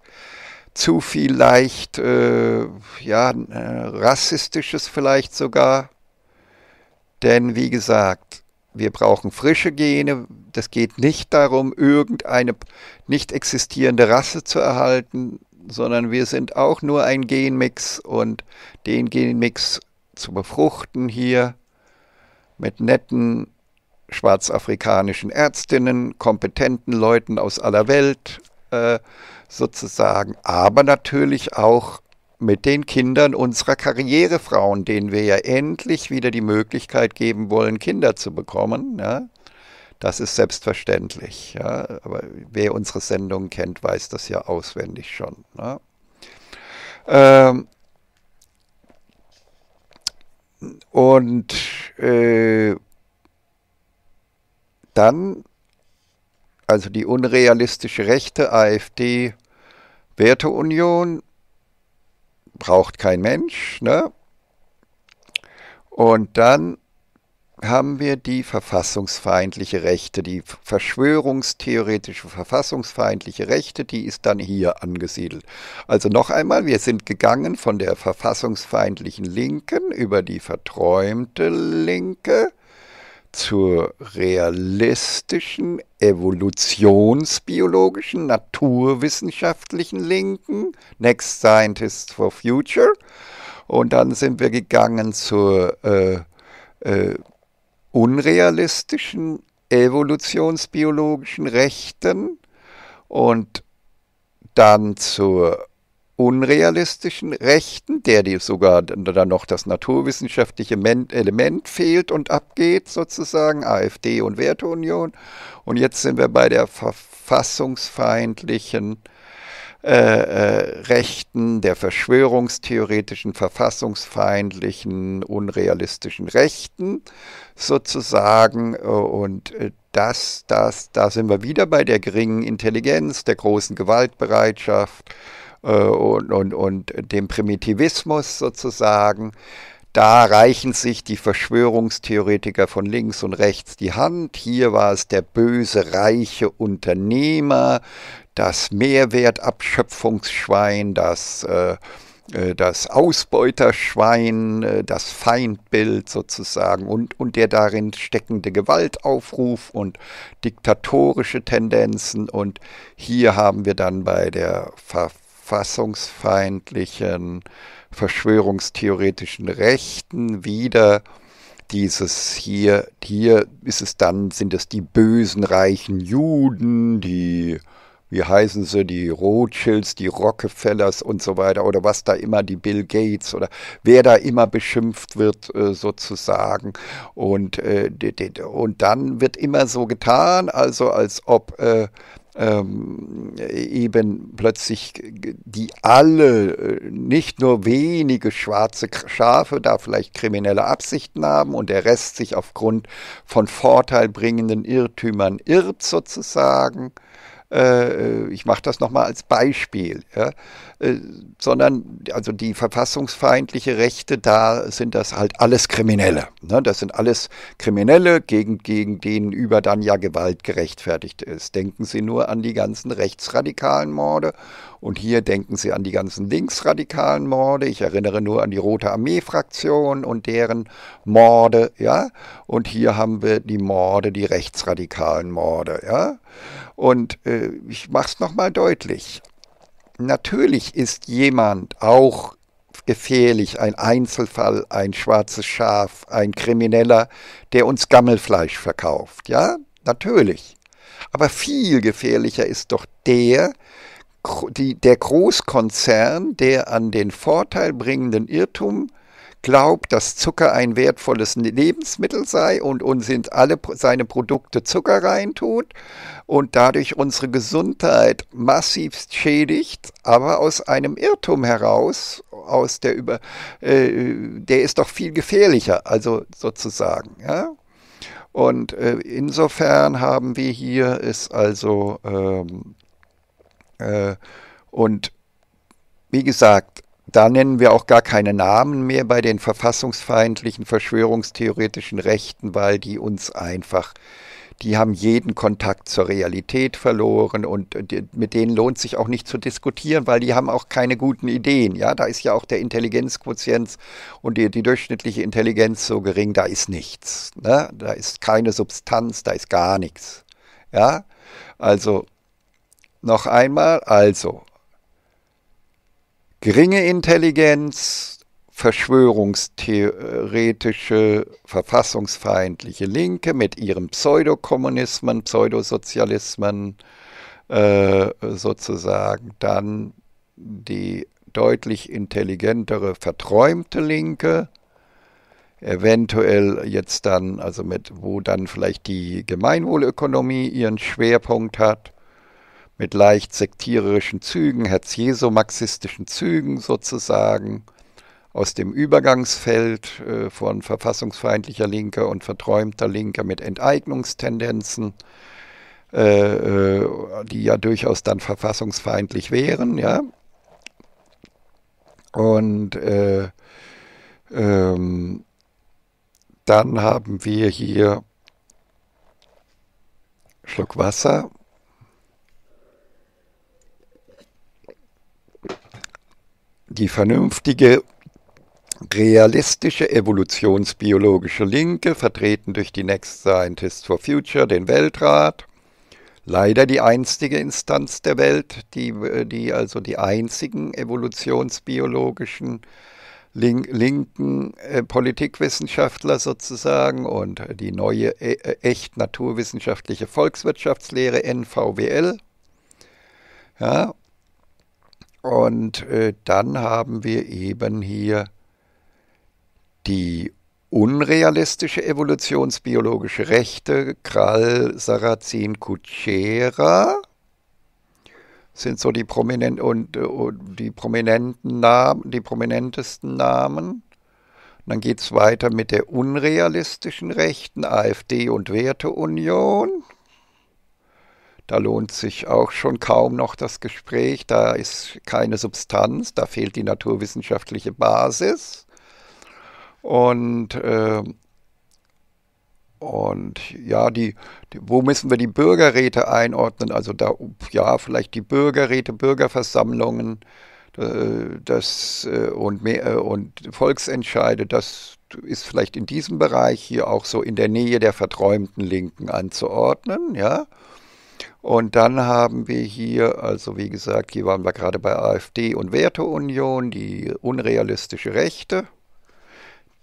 zu viel leicht äh, ja, äh, rassistisches vielleicht sogar. Denn wie gesagt, wir brauchen frische Gene. Das geht nicht darum, irgendeine nicht existierende Rasse zu erhalten, sondern wir sind auch nur ein Genmix und den Genmix zu befruchten hier mit netten schwarzafrikanischen Ärztinnen, kompetenten Leuten aus aller Welt äh, sozusagen, aber natürlich auch mit den Kindern unserer Karrierefrauen, denen wir ja endlich wieder die Möglichkeit geben wollen, Kinder zu bekommen. Ja? Das ist selbstverständlich. Ja? Aber wer unsere Sendung kennt, weiß das ja auswendig schon. Ja? Ne? Ähm, und äh, dann, also die unrealistische rechte AfD, Werteunion, braucht kein Mensch. Ne? Und dann haben wir die verfassungsfeindliche Rechte, die verschwörungstheoretische verfassungsfeindliche Rechte, die ist dann hier angesiedelt. Also noch einmal, wir sind gegangen von der verfassungsfeindlichen Linken über die verträumte Linke zur realistischen, evolutionsbiologischen, naturwissenschaftlichen Linken, Next Scientists for Future. Und dann sind wir gegangen zur äh, äh, unrealistischen, evolutionsbiologischen Rechten und dann zur unrealistischen Rechten, der dir sogar dann noch das naturwissenschaftliche Element fehlt und abgeht, sozusagen, AfD und Werteunion. Und jetzt sind wir bei der verfassungsfeindlichen äh, äh, Rechten, der verschwörungstheoretischen, verfassungsfeindlichen, unrealistischen Rechten sozusagen. Und äh, das, das, da sind wir wieder bei der geringen Intelligenz, der großen Gewaltbereitschaft äh, und, und, und dem Primitivismus sozusagen. Da reichen sich die Verschwörungstheoretiker von links und rechts die Hand. Hier war es der böse, reiche Unternehmer, das Mehrwertabschöpfungsschwein, das, äh, äh, das Ausbeuterschwein, das Feindbild sozusagen und, und der darin steckende Gewaltaufruf und diktatorische Tendenzen. Und hier haben wir dann bei der Ver verfassungsfeindlichen, verschwörungstheoretischen Rechten wieder dieses hier, hier ist es dann, sind es die bösen reichen Juden, die, wie heißen sie, die Rothschilds, die Rockefellers und so weiter oder was da immer, die Bill Gates oder wer da immer beschimpft wird äh, sozusagen und, äh, und dann wird immer so getan, also als ob äh, ähm, eben plötzlich die alle, äh, nicht nur wenige schwarze Schafe, da vielleicht kriminelle Absichten haben und der Rest sich aufgrund von vorteilbringenden Irrtümern irrt sozusagen. Äh, äh ich mache das nochmal als Beispiel. Ja. Äh, sondern also die verfassungsfeindliche Rechte, da sind das halt alles Kriminelle. Ne? Das sind alles Kriminelle, gegen, gegen denen über dann ja Gewalt gerechtfertigt ist. Denken Sie nur an die ganzen rechtsradikalen Morde und hier denken Sie an die ganzen linksradikalen Morde. Ich erinnere nur an die Rote Armee-Fraktion und deren Morde, ja. Und hier haben wir die Morde, die rechtsradikalen Morde, ja. Und äh, ich mache es nochmal deutlich natürlich ist jemand auch gefährlich, ein Einzelfall, ein schwarzes Schaf, ein Krimineller, der uns Gammelfleisch verkauft. Ja, natürlich. Aber viel gefährlicher ist doch der, die, der Großkonzern, der an den vorteilbringenden Irrtum glaubt, dass Zucker ein wertvolles Lebensmittel sei und uns in alle seine Produkte Zucker reintut und dadurch unsere Gesundheit massiv schädigt, aber aus einem Irrtum heraus, aus der über, äh, der ist doch viel gefährlicher, also sozusagen, ja. Und äh, insofern haben wir hier es also ähm, äh, und wie gesagt, da nennen wir auch gar keine Namen mehr bei den verfassungsfeindlichen verschwörungstheoretischen Rechten, weil die uns einfach, die haben jeden Kontakt zur Realität verloren und äh, mit denen lohnt sich auch nicht zu diskutieren, weil die haben auch keine guten Ideen. Ja, da ist ja auch der Intelligenzquotient und die, die durchschnittliche Intelligenz so gering, da ist nichts. Ne? Da ist keine Substanz, da ist gar nichts. Ja, also noch einmal, also Geringe Intelligenz, verschwörungstheoretische, verfassungsfeindliche Linke mit ihren Pseudokommunismen, Pseudosozialismen äh, sozusagen, dann die deutlich intelligentere, verträumte Linke, eventuell jetzt dann, also mit, wo dann vielleicht die Gemeinwohlökonomie ihren Schwerpunkt hat, mit leicht sektiererischen Zügen, herz-jesu-marxistischen Zügen sozusagen, aus dem Übergangsfeld äh, von verfassungsfeindlicher Linke und verträumter Linke mit Enteignungstendenzen, äh, äh, die ja durchaus dann verfassungsfeindlich wären, ja. Und äh, ähm, dann haben wir hier Schluck Wasser. die vernünftige realistische evolutionsbiologische Linke, vertreten durch die Next Scientists for Future, den Weltrat, leider die einzige Instanz der Welt, die, äh, die also die einzigen evolutionsbiologischen Link linken äh, Politikwissenschaftler sozusagen und die neue e echt naturwissenschaftliche Volkswirtschaftslehre NVWL. Ja, und äh, dann haben wir eben hier die unrealistische evolutionsbiologische Rechte, Krall, Sarrazin, Kutschera sind so die prominent und, äh, und, die prominenten Namen, die prominentesten Namen. Und dann geht es weiter mit der unrealistischen Rechten, AfD und Werteunion. Da lohnt sich auch schon kaum noch das Gespräch, da ist keine Substanz, da fehlt die naturwissenschaftliche Basis. Und, äh, und ja, die, die, wo müssen wir die Bürgerräte einordnen? Also da, ja, vielleicht die Bürgerräte, Bürgerversammlungen äh, das, äh, und, mehr, äh, und Volksentscheide, das ist vielleicht in diesem Bereich hier auch so in der Nähe der verträumten Linken anzuordnen, ja. Und dann haben wir hier, also wie gesagt, hier waren wir gerade bei AfD und Werteunion, die unrealistische Rechte,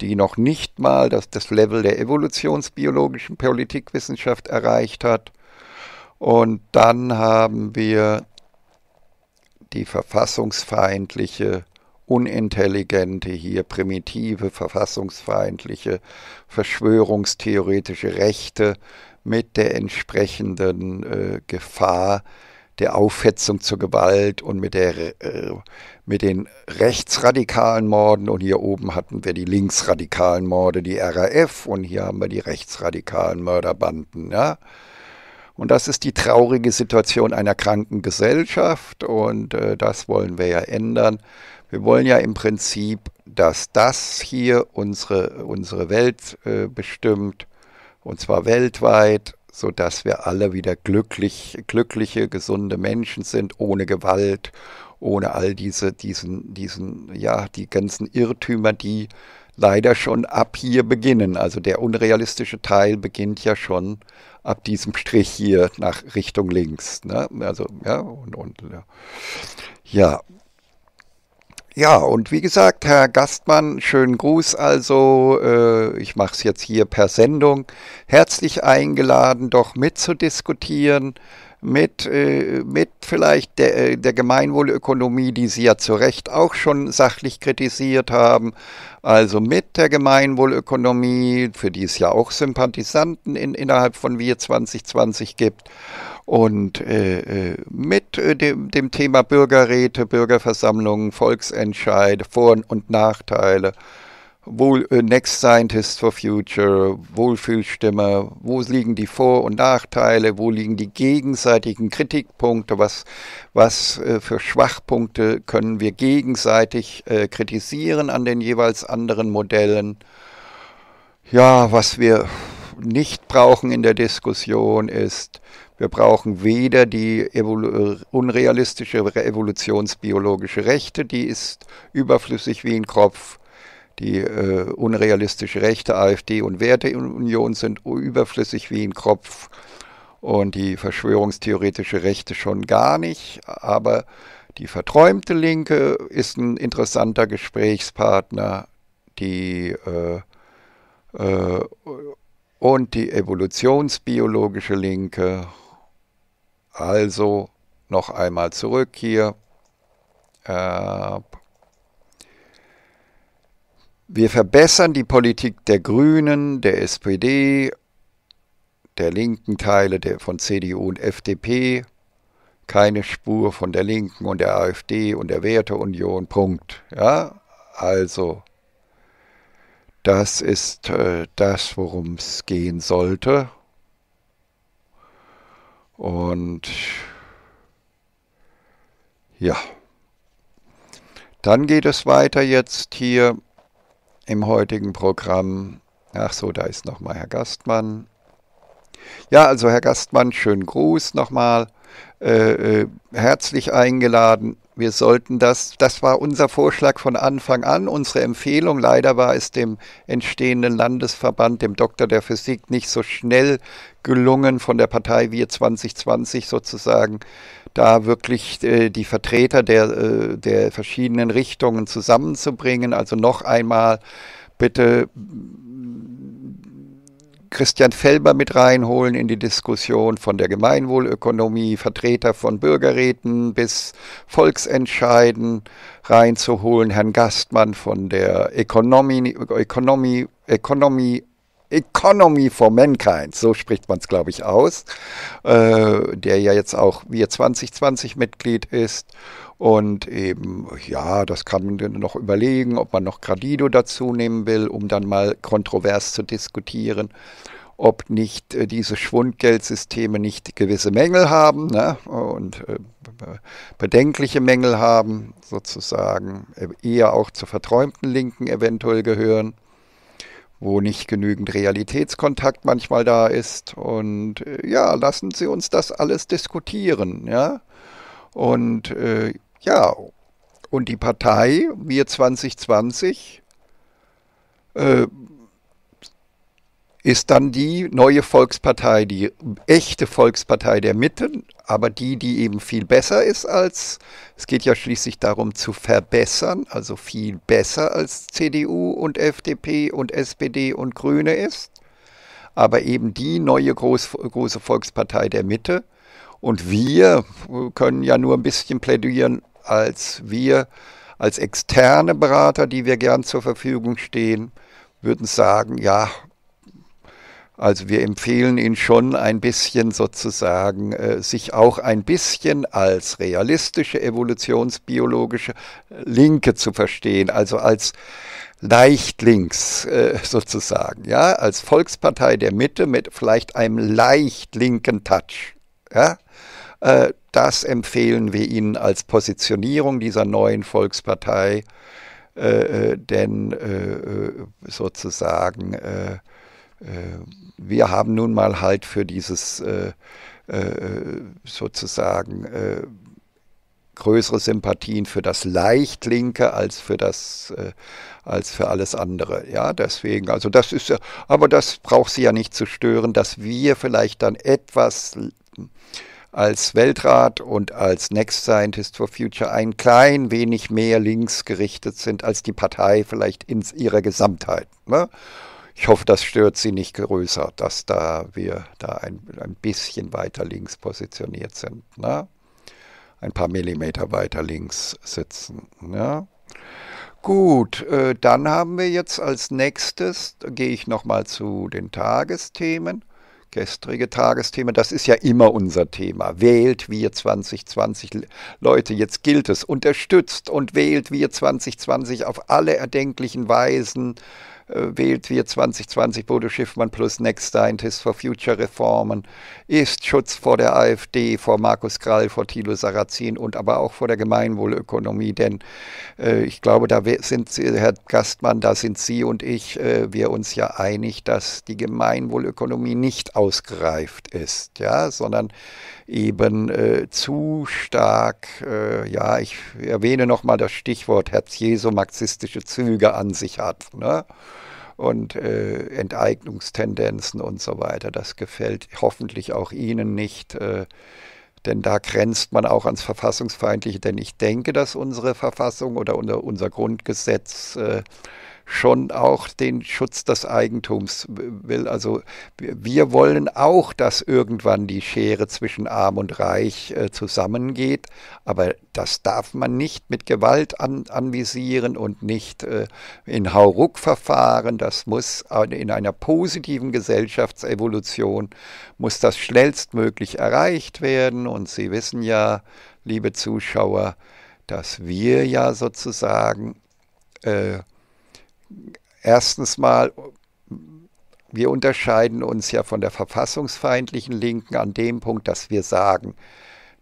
die noch nicht mal das, das Level der evolutionsbiologischen Politikwissenschaft erreicht hat. Und dann haben wir die verfassungsfeindliche, unintelligente, hier primitive, verfassungsfeindliche, verschwörungstheoretische Rechte mit der entsprechenden äh, Gefahr der Aufhetzung zur Gewalt und mit, der, äh, mit den rechtsradikalen Morden. Und hier oben hatten wir die linksradikalen Morde, die RAF, und hier haben wir die rechtsradikalen Mörderbanden. Ja? Und das ist die traurige Situation einer kranken Gesellschaft und äh, das wollen wir ja ändern. Wir wollen ja im Prinzip, dass das hier unsere, unsere Welt äh, bestimmt und zwar weltweit, sodass wir alle wieder glücklich, glückliche, gesunde Menschen sind, ohne Gewalt, ohne all diese, diesen, diesen, ja, die ganzen Irrtümer, die leider schon ab hier beginnen. Also der unrealistische Teil beginnt ja schon ab diesem Strich hier nach Richtung links. Ne? Also, ja, und, und ja. ja, ja, und wie gesagt, Herr Gastmann, schönen Gruß. Also, äh, ich mache es jetzt hier per Sendung. Herzlich eingeladen, doch mitzudiskutieren mit, äh, mit vielleicht der, äh, der Gemeinwohlökonomie, die Sie ja zu Recht auch schon sachlich kritisiert haben, also mit der Gemeinwohlökonomie, für die es ja auch Sympathisanten in, innerhalb von Wir 2020 gibt und äh, äh mit äh, dem, dem, Thema Bürgerräte, Bürgerversammlungen, Volksentscheide, Vor- und Nachteile, Wohl, äh, Next Scientist for Future, Wohlfühlstimme, wo liegen die Vor- und Nachteile, wo liegen die gegenseitigen Kritikpunkte, was, was für Schwachpunkte können wir gegenseitig kritisieren an den jeweils anderen Modellen. Ja, was wir nicht brauchen in der Diskussion ist wir brauchen weder die unrealistische evolutionsbiologische Rechte, die ist überflüssig wie ein Kopf. Die äh, unrealistische Rechte AfD und Werteunion sind überflüssig wie ein Kopf. Und die verschwörungstheoretische Rechte schon gar nicht. Aber die verträumte Linke ist ein interessanter Gesprächspartner. Die äh, äh, und die evolutionsbiologische Linke also noch einmal zurück hier. Äh, wir verbessern die Politik der Grünen, der SPD, der linken Teile der, von CDU und FDP. Keine Spur von der Linken und der AfD und der Werteunion. Punkt. Ja, also das ist äh, das, worum es gehen sollte. Und ja, dann geht es weiter jetzt hier im heutigen Programm. Ach so, da ist nochmal Herr Gastmann. Ja, also Herr Gastmann, schönen Gruß nochmal. Äh, äh, herzlich eingeladen, wir sollten das, das war unser Vorschlag von Anfang an, unsere Empfehlung. Leider war es dem entstehenden Landesverband, dem Doktor der Physik, nicht so schnell gelungen, von der Partei Wir 2020 sozusagen da wirklich äh, die Vertreter der, äh, der verschiedenen Richtungen zusammenzubringen. Also noch einmal bitte Christian Felber mit reinholen in die Diskussion von der Gemeinwohlökonomie, Vertreter von Bürgerräten bis Volksentscheiden reinzuholen, Herrn Gastmann von der Economy, Economy, Economy Economy for Mankind, so spricht man es, glaube ich, aus, äh, der ja jetzt auch Wir 2020 Mitglied ist und eben, ja, das kann man noch überlegen, ob man noch Gradido dazu nehmen will, um dann mal kontrovers zu diskutieren, ob nicht äh, diese Schwundgeldsysteme nicht gewisse Mängel haben ne? und äh, bedenkliche Mängel haben, sozusagen, äh, eher auch zur verträumten Linken eventuell gehören wo nicht genügend Realitätskontakt manchmal da ist. Und äh, ja, lassen Sie uns das alles diskutieren, ja. Und äh, ja, und die Partei, wir 2020, äh, ist dann die neue Volkspartei, die echte Volkspartei der Mitte, aber die, die eben viel besser ist als, es geht ja schließlich darum zu verbessern, also viel besser als CDU und FDP und SPD und Grüne ist, aber eben die neue groß, große Volkspartei der Mitte. Und wir können ja nur ein bisschen plädieren als wir als externe Berater, die wir gern zur Verfügung stehen, würden sagen, ja, also wir empfehlen Ihnen schon ein bisschen sozusagen, äh, sich auch ein bisschen als realistische evolutionsbiologische Linke zu verstehen, also als leicht links äh, sozusagen, ja, als Volkspartei der Mitte mit vielleicht einem leicht linken Touch, ja. Äh, das empfehlen wir Ihnen als Positionierung dieser neuen Volkspartei, äh, äh, denn sozusagen wir haben nun mal halt für dieses sozusagen größere Sympathien für das Leichtlinke als für das äh, als für alles andere. Ja, deswegen, also das ist ja, aber das braucht sie ja nicht zu stören, dass wir vielleicht dann etwas als Weltrat und als Next Scientist for Future ein klein wenig mehr links gerichtet sind als die Partei vielleicht in ihrer Gesamtheit. Ne? Ich hoffe, das stört Sie nicht größer, dass da wir da ein, ein bisschen weiter links positioniert sind. Ne? Ein paar Millimeter weiter links sitzen. Ne? Gut, äh, dann haben wir jetzt als nächstes, gehe ich nochmal zu den Tagesthemen gestrige Tagesthema, das ist ja immer unser Thema. Wählt wir 2020 Leute, jetzt gilt es, unterstützt und wählt wir 2020 auf alle erdenklichen Weisen. Äh, wählt wir 2020 Bodo Schiffmann plus Next Scientist for Future Reformen, ist Schutz vor der AfD, vor Markus Krall, vor Thilo Sarrazin und aber auch vor der Gemeinwohlökonomie, denn äh, ich glaube, da sind Sie, Herr Gastmann, da sind Sie und ich, äh, wir uns ja einig, dass die Gemeinwohlökonomie nicht ausgereift ist, ja, sondern eben äh, zu stark, äh, ja, ich erwähne nochmal das Stichwort Herz Jesu, marxistische Züge an sich hat. Ne? Und äh, Enteignungstendenzen und so weiter. Das gefällt hoffentlich auch Ihnen nicht äh, denn da grenzt man auch ans Verfassungsfeindliche, denn ich denke, dass unsere Verfassung oder unser, unser Grundgesetz äh, schon auch den Schutz des Eigentums will. Also wir wollen auch, dass irgendwann die Schere zwischen Arm und Reich äh, zusammengeht, aber das darf man nicht mit Gewalt an, anvisieren und nicht äh, in Hauruck-Verfahren. Das muss in einer positiven Gesellschaftsevolution, muss das schnellstmöglich erreicht werden. Und Sie wissen ja, liebe Zuschauer, dass wir ja sozusagen äh, erstens mal, wir unterscheiden uns ja von der verfassungsfeindlichen Linken an dem Punkt, dass wir sagen,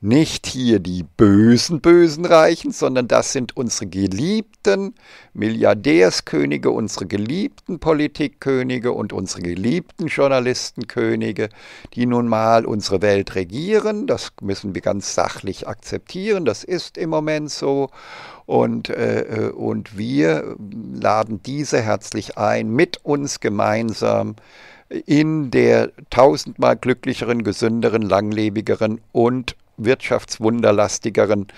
nicht hier die bösen, bösen Reichen, sondern das sind unsere geliebten Milliardärskönige, unsere geliebten Politikkönige und unsere geliebten Journalistenkönige, die nun mal unsere Welt regieren. Das müssen wir ganz sachlich akzeptieren. Das ist im Moment so. Und, äh, äh und wir laden diese herzlich ein, mit uns gemeinsam in der tausendmal glücklicheren, gesünderen, langlebigeren und wirtschaftswunderlastigeren,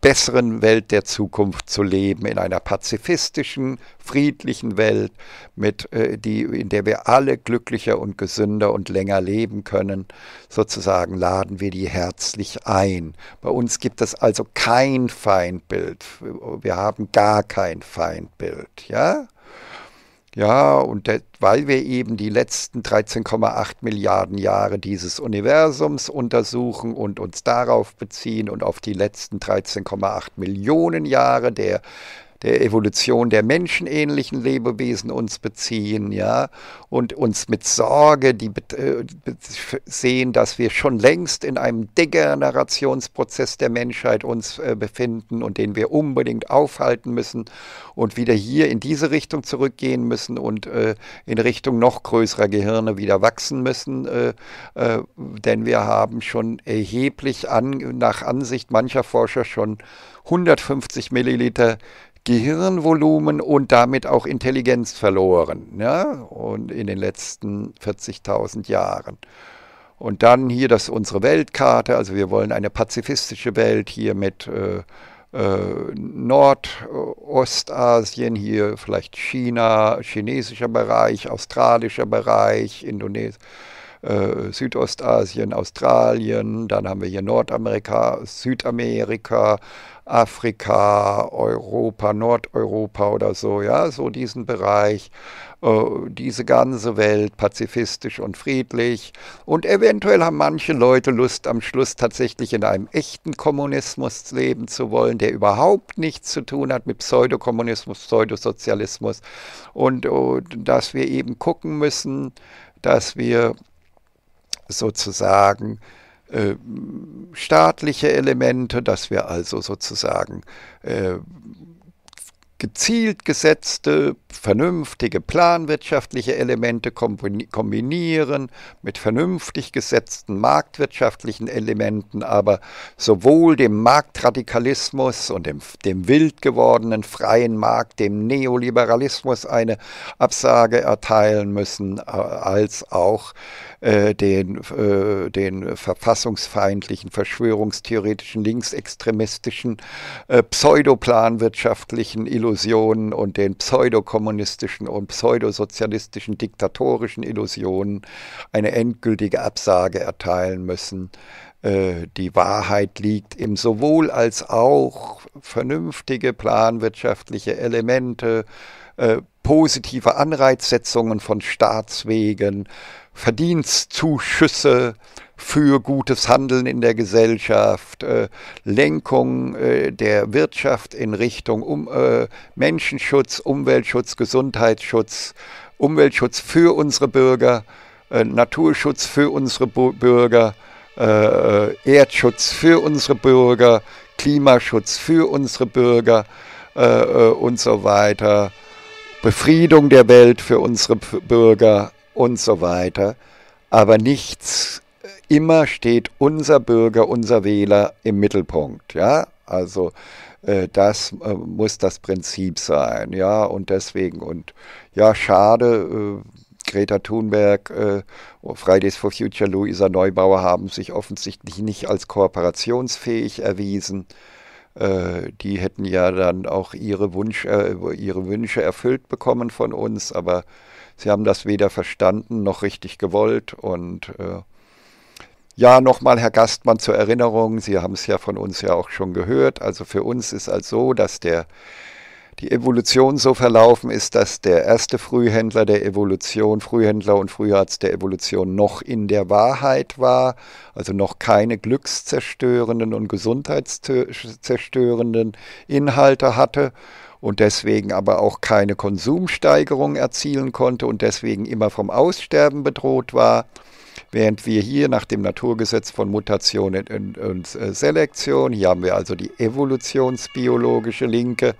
besseren Welt der Zukunft zu leben, in einer pazifistischen, friedlichen Welt, mit, äh, die, in der wir alle glücklicher und gesünder und länger leben können. Sozusagen laden wir die herzlich ein. Bei uns gibt es also kein Feindbild. Wir haben gar kein Feindbild. Ja? Ja, und der, weil wir eben die letzten 13,8 Milliarden Jahre dieses Universums untersuchen und uns darauf beziehen und auf die letzten 13,8 Millionen Jahre der der Evolution der menschenähnlichen Lebewesen uns beziehen, ja, und uns mit Sorge die, äh, sehen, dass wir schon längst in einem Degenerationsprozess der Menschheit uns äh, befinden und den wir unbedingt aufhalten müssen und wieder hier in diese Richtung zurückgehen müssen und äh, in Richtung noch größerer Gehirne wieder wachsen müssen, äh, äh, denn wir haben schon erheblich an, nach Ansicht mancher Forscher schon 150 Milliliter Gehirnvolumen und damit auch Intelligenz verloren ja? und in den letzten 40.000 Jahren. Und dann hier das unsere Weltkarte, also wir wollen eine pazifistische Welt hier mit äh, äh, Nordostasien, hier vielleicht China, chinesischer Bereich, australischer Bereich, Indonesien. Äh, Südostasien, Australien, dann haben wir hier Nordamerika, Südamerika, Afrika, Europa, Nordeuropa oder so, ja, so diesen Bereich, äh, diese ganze Welt pazifistisch und friedlich. Und eventuell haben manche Leute Lust, am Schluss tatsächlich in einem echten Kommunismus leben zu wollen, der überhaupt nichts zu tun hat mit Pseudokommunismus, Pseudosozialismus. Und, und äh, dass wir eben gucken müssen, dass wir sozusagen äh, staatliche Elemente, dass wir also sozusagen äh, gezielt gesetzte, vernünftige planwirtschaftliche Elemente kombinieren mit vernünftig gesetzten marktwirtschaftlichen Elementen, aber sowohl dem Marktradikalismus und dem, dem wild gewordenen freien Markt, dem Neoliberalismus eine Absage erteilen müssen, als auch äh, den, äh, den verfassungsfeindlichen, verschwörungstheoretischen, linksextremistischen, äh, pseudoplanwirtschaftlichen Illusionen Illusionen und den pseudokommunistischen und pseudosozialistischen diktatorischen Illusionen eine endgültige Absage erteilen müssen. Äh, die Wahrheit liegt im sowohl als auch vernünftige planwirtschaftliche Elemente, äh, positive Anreizsetzungen von Staatswegen, Verdienstzuschüsse, für gutes Handeln in der Gesellschaft, äh, Lenkung äh, der Wirtschaft in Richtung um, äh, Menschenschutz, Umweltschutz, Gesundheitsschutz, Umweltschutz für unsere Bürger, äh, Naturschutz für unsere Bu Bürger, äh, äh, Erdschutz für unsere Bürger, Klimaschutz für unsere Bürger und so weiter, Befriedung der Welt für unsere Bürger und so weiter. Aber nichts immer steht unser Bürger, unser Wähler im Mittelpunkt. Ja, also äh, das äh, muss das Prinzip sein. Ja, und deswegen und ja, schade. Äh, Greta Thunberg, äh, Fridays for Future, Luisa Neubauer haben sich offensichtlich nicht als kooperationsfähig erwiesen. Äh, die hätten ja dann auch ihre, Wunsch, äh, ihre Wünsche erfüllt bekommen von uns, aber sie haben das weder verstanden noch richtig gewollt und äh, ja, nochmal, Herr Gastmann, zur Erinnerung, Sie haben es ja von uns ja auch schon gehört. Also für uns ist als so, dass der, die Evolution so verlaufen ist, dass der erste Frühhändler der Evolution, Frühhändler und Früharzt der Evolution noch in der Wahrheit war, also noch keine glückszerstörenden und gesundheitszerstörenden Inhalte hatte und deswegen aber auch keine Konsumsteigerung erzielen konnte und deswegen immer vom Aussterben bedroht war während wir hier nach dem Naturgesetz von Mutation und, und äh, Selektion, hier haben wir also die evolutionsbiologische Linke,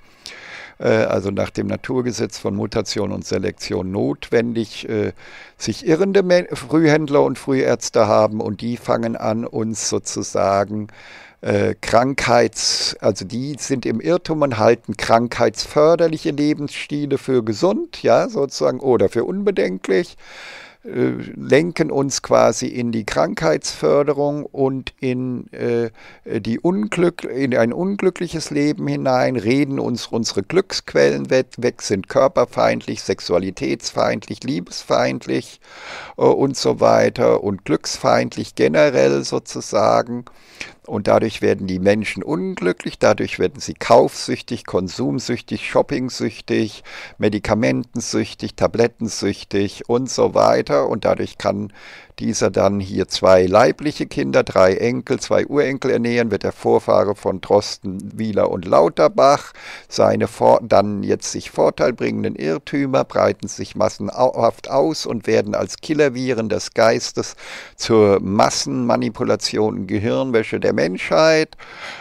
äh, also nach dem Naturgesetz von Mutation und Selektion notwendig, äh, sich irrende Frühhändler und Frühärzte haben und die fangen an, uns sozusagen äh, Krankheits, also die sind im Irrtum und halten krankheitsförderliche Lebensstile für gesund, ja, sozusagen, oder für unbedenklich äh, lenken uns quasi in die Krankheitsförderung und in, äh, die Unglück, in ein unglückliches Leben hinein, reden uns unsere Glücksquellen weg, weg sind körperfeindlich, sexualitätsfeindlich, liebesfeindlich äh, und so weiter und glücksfeindlich generell sozusagen. Und dadurch werden die Menschen unglücklich, dadurch werden sie kaufsüchtig, konsumsüchtig, shoppingsüchtig, medikamentensüchtig, tablettensüchtig und so weiter und dadurch kann dieser dann hier zwei leibliche Kinder, drei Enkel, zwei Urenkel ernähren, wird der Vorfahre von Drosten, Wieler und Lauterbach. Seine dann jetzt sich vorteilbringenden Irrtümer breiten sich massenhaft aus und werden als Killerviren des Geistes zur Massenmanipulation und Gehirnwäsche der Menschheit.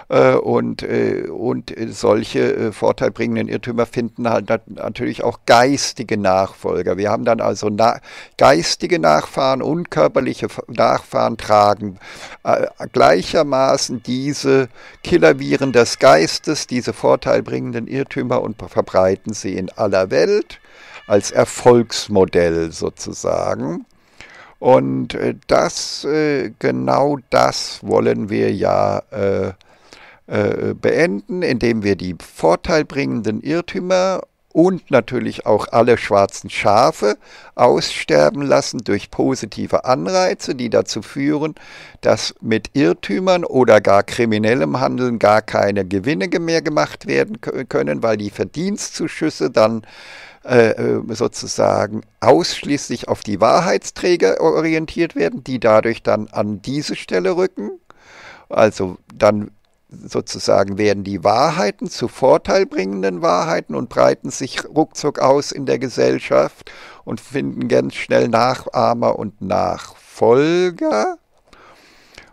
Äh, und, äh, und solche äh, vorteilbringenden Irrtümer finden halt natürlich auch geistige Nachfolger. Wir haben dann also na geistige Nachfahren und Körper körperliche Nachfahren tragen äh, gleichermaßen diese Killerviren des Geistes, diese vorteilbringenden Irrtümer und verbreiten sie in aller Welt als Erfolgsmodell sozusagen. Und äh, das, äh, genau das wollen wir ja beenden, indem wir die vorteilbringenden Irrtümer und natürlich auch alle schwarzen Schafe aussterben lassen durch positive Anreize, die dazu führen, dass mit Irrtümern oder gar kriminellem Handeln gar keine Gewinne mehr gemacht werden können, weil die Verdienstzuschüsse dann äh, äh, sozusagen ausschließlich auf die Wahrheitsträger orientiert werden, die dadurch dann an diese Stelle rücken. Also dann sozusagen werden die Wahrheiten zu vorteilbringenden Wahrheiten und breiten sich ruckzuck aus in der Gesellschaft und finden ganz schnell Nachahmer und Nachfolger,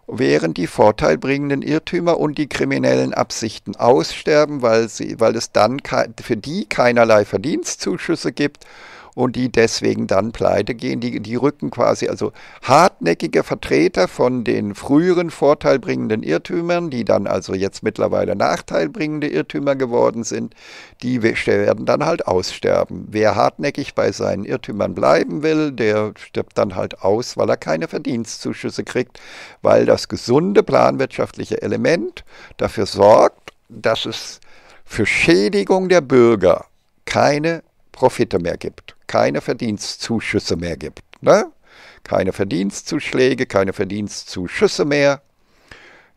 während die vorteilbringenden Irrtümer und die kriminellen Absichten aussterben, weil, sie, weil es dann für die keinerlei Verdienstzuschüsse gibt und die deswegen dann pleite gehen. Die, die rücken quasi, also hartnäckige Vertreter von den früheren vorteilbringenden Irrtümern, die dann also jetzt mittlerweile nachteilbringende Irrtümer geworden sind, die werden dann halt aussterben. Wer hartnäckig bei seinen Irrtümern bleiben will, der stirbt dann halt aus, weil er keine Verdienstzuschüsse kriegt, weil das gesunde planwirtschaftliche Element dafür sorgt, dass es für Schädigung der Bürger keine Profite mehr gibt, keine Verdienstzuschüsse mehr gibt. Ne? Keine Verdienstzuschläge, keine Verdienstzuschüsse mehr.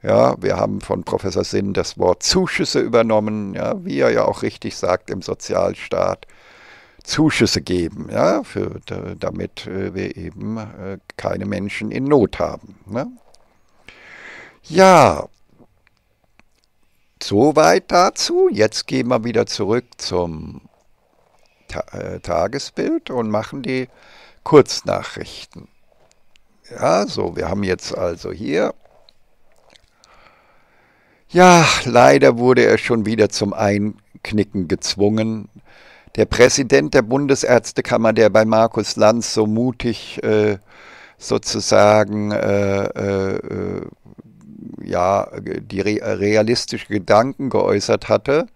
Ja, wir haben von Professor Sinn das Wort Zuschüsse übernommen, ja, wie er ja auch richtig sagt im Sozialstaat. Zuschüsse geben, ja, für, damit äh, wir eben äh, keine Menschen in Not haben. Ne? Ja, soweit dazu. Jetzt gehen wir wieder zurück zum Ta äh, Tagesbild und machen die Kurznachrichten. Ja, so, wir haben jetzt also hier. Ja, leider wurde er schon wieder zum Einknicken gezwungen. Der Präsident der Bundesärztekammer, der bei Markus Lanz so mutig äh, sozusagen äh, äh, äh ja, die re realistische Gedanken geäußert hatte,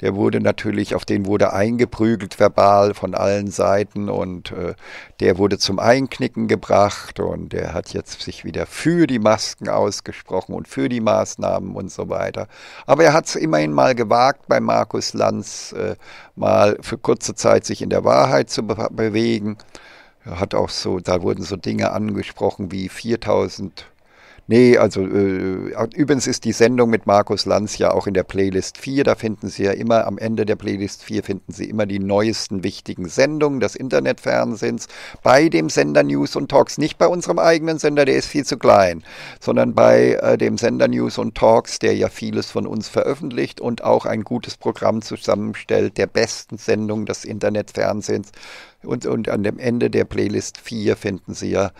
der wurde natürlich, auf den wurde eingeprügelt verbal von allen Seiten und äh, der wurde zum Einknicken gebracht und der hat jetzt sich wieder für die Masken ausgesprochen und für die Maßnahmen und so weiter. Aber er hat es immerhin mal gewagt, bei Markus Lanz äh, mal für kurze Zeit sich in der Wahrheit zu be bewegen. Er hat auch so, da wurden so Dinge angesprochen wie 4000 Nee, also äh, äh, übrigens ist die Sendung mit Markus Lanz ja auch in der Playlist 4. Da finden Sie ja immer am Ende der Playlist 4 finden Sie immer die neuesten wichtigen Sendungen des Internetfernsehens bei dem Sender News und Talks. Nicht bei unserem eigenen Sender, der ist viel zu klein, sondern bei äh, dem Sender News und Talks, der ja vieles von uns veröffentlicht und auch ein gutes Programm zusammenstellt der besten Sendungen des Internetfernsehens. Und, und an dem Ende der Playlist 4 finden Sie ja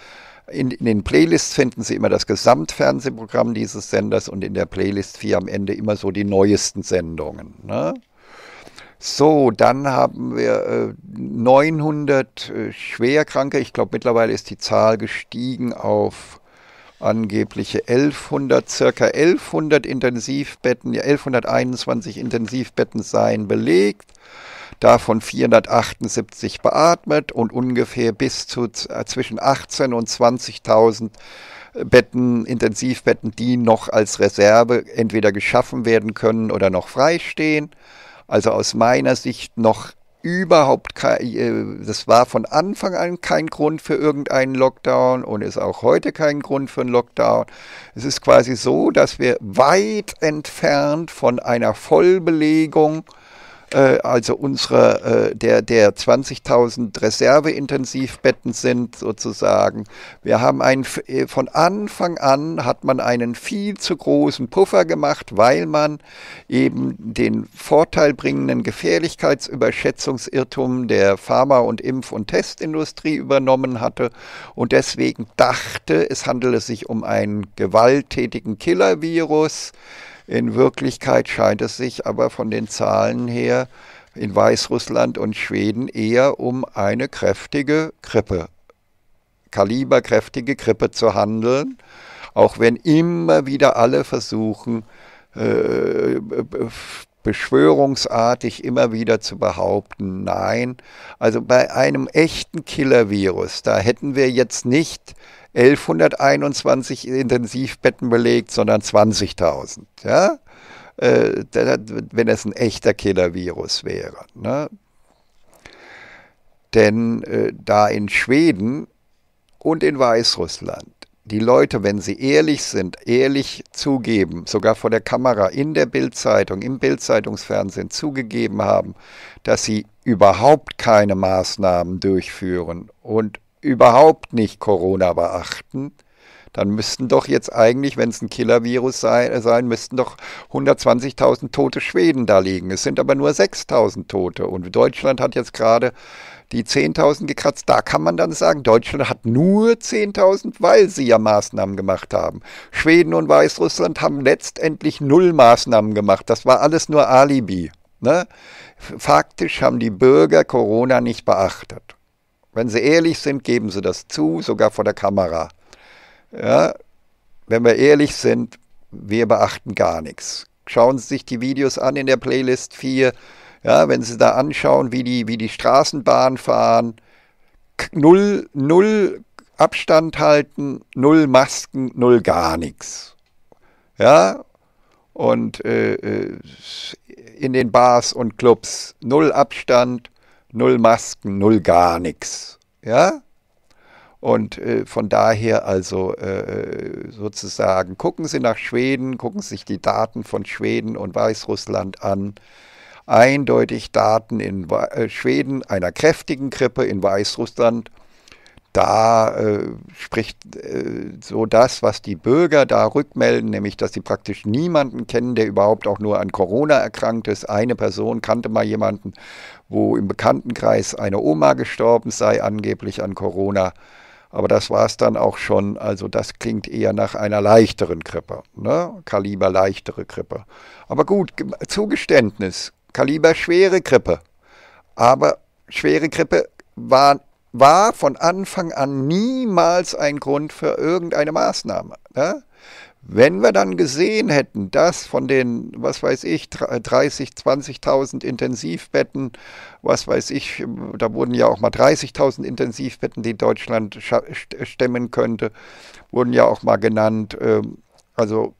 in, in, den Playlists finden Sie immer das Gesamtfernsehprogramm dieses Senders und in der Playlist 4 am Ende immer so die neuesten Sendungen. Ne? So, dann haben wir äh, 900 äh, Schwerkranke. Ich glaube, mittlerweile ist die Zahl gestiegen auf angebliche 1100, circa 1100 Intensivbetten, ja, 1121 Intensivbetten seien belegt davon 478 beatmet und ungefähr bis zu äh, zwischen 18 und 20.000 äh, Betten, Intensivbetten, die noch als Reserve entweder geschaffen werden können oder noch freistehen. Also aus meiner Sicht noch überhaupt kein, äh, das war von Anfang an kein Grund für irgendeinen Lockdown und ist auch heute kein Grund für einen Lockdown. Es ist quasi so, dass wir weit entfernt von einer Vollbelegung äh, äh, also unsere, äh, der, der 20.000 Reserveintensivbetten sind sozusagen. Wir haben einen, äh, von Anfang an hat man einen viel zu großen Puffer gemacht, weil man eben den vorteilbringenden Gefährlichkeitsüberschätzungsirrtum der Pharma- und Impf- und Testindustrie übernommen hatte und deswegen dachte, es handele sich um einen gewalttätigen Killervirus. In Wirklichkeit scheint es sich aber von den Zahlen her in Weißrussland und Schweden eher um eine kräftige Krippe, kaliberkräftige Krippe zu handeln, auch wenn immer wieder alle versuchen, äh, beschwörungsartig immer wieder zu behaupten, nein, also bei einem echten Killer-Virus, da hätten wir jetzt nicht 1121 Intensivbetten belegt, sondern 20.000. Ja? Äh, wenn es ein echter Killer-Virus wäre. Ne? Denn äh, da in Schweden und in Weißrussland die Leute, wenn sie ehrlich sind, ehrlich zugeben, sogar vor der Kamera in der Bildzeitung, im Bildzeitungsfernsehen zugegeben haben, dass sie überhaupt keine Maßnahmen durchführen und überhaupt nicht Corona beachten, dann müssten doch jetzt eigentlich, wenn es ein Killer-Virus sei, äh, sein, müssten doch 120.000 tote Schweden da liegen. Es sind aber nur 6.000 Tote. Und Deutschland hat jetzt gerade die 10.000 gekratzt. Da kann man dann sagen, Deutschland hat nur 10.000, weil sie ja Maßnahmen gemacht haben. Schweden und Weißrussland haben letztendlich null Maßnahmen gemacht. Das war alles nur Alibi. Ne? Faktisch haben die Bürger Corona nicht beachtet. Wenn sie ehrlich sind, geben sie das zu, sogar vor der Kamera. Ja, wenn wir ehrlich sind, wir beachten gar nichts. Schauen Sie sich die Videos an in der Playlist 4. Ja, wenn Sie da anschauen, wie die, wie die Straßenbahn fahren, null, null Abstand halten, null Masken, null gar nichts. Ja, und äh, äh in den Bars und Clubs null Abstand, null Masken, null gar nichts. Ja? Und äh, von daher also äh, sozusagen, gucken Sie nach Schweden, gucken Sie sich die Daten von Schweden und Weißrussland an. Eindeutig Daten in äh, Schweden einer kräftigen Grippe, in Weißrussland. Da äh, spricht äh, so das, was die Bürger da rückmelden, nämlich dass sie praktisch niemanden kennen, der überhaupt auch nur an Corona erkrankt ist. Eine Person kannte mal jemanden wo im Bekanntenkreis eine Oma gestorben sei, angeblich an Corona. Aber das war es dann auch schon. Also das klingt eher nach einer leichteren Grippe. Ne? Kaliber leichtere Grippe. Aber gut, Zugeständnis. Kaliber schwere Grippe. Aber schwere Grippe war, war von Anfang an niemals ein Grund für irgendeine Maßnahme. Ne? Wenn wir dann gesehen hätten, dass von den, was weiß ich, 30, 20.000 Intensivbetten, was weiß ich, ähm, da wurden ja auch mal 30.000 Intensivbetten, die Deutschland stemmen könnte, wurden ja auch mal genannt. Ähm, also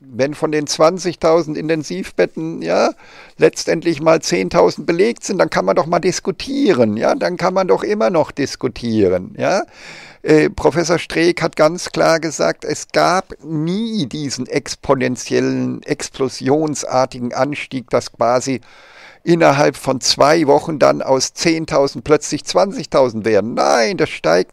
wenn von den 20.000 Intensivbetten ja letztendlich mal 10.000 belegt sind, dann kann man doch mal diskutieren, ja, dann kann man doch immer noch diskutieren, ja. Äh, Professor Streeck hat ganz klar gesagt, es gab nie diesen exponentiellen, explosionsartigen Anstieg, dass quasi innerhalb von zwei Wochen dann aus 10.000 plötzlich 20.000 werden. Nein, das steigt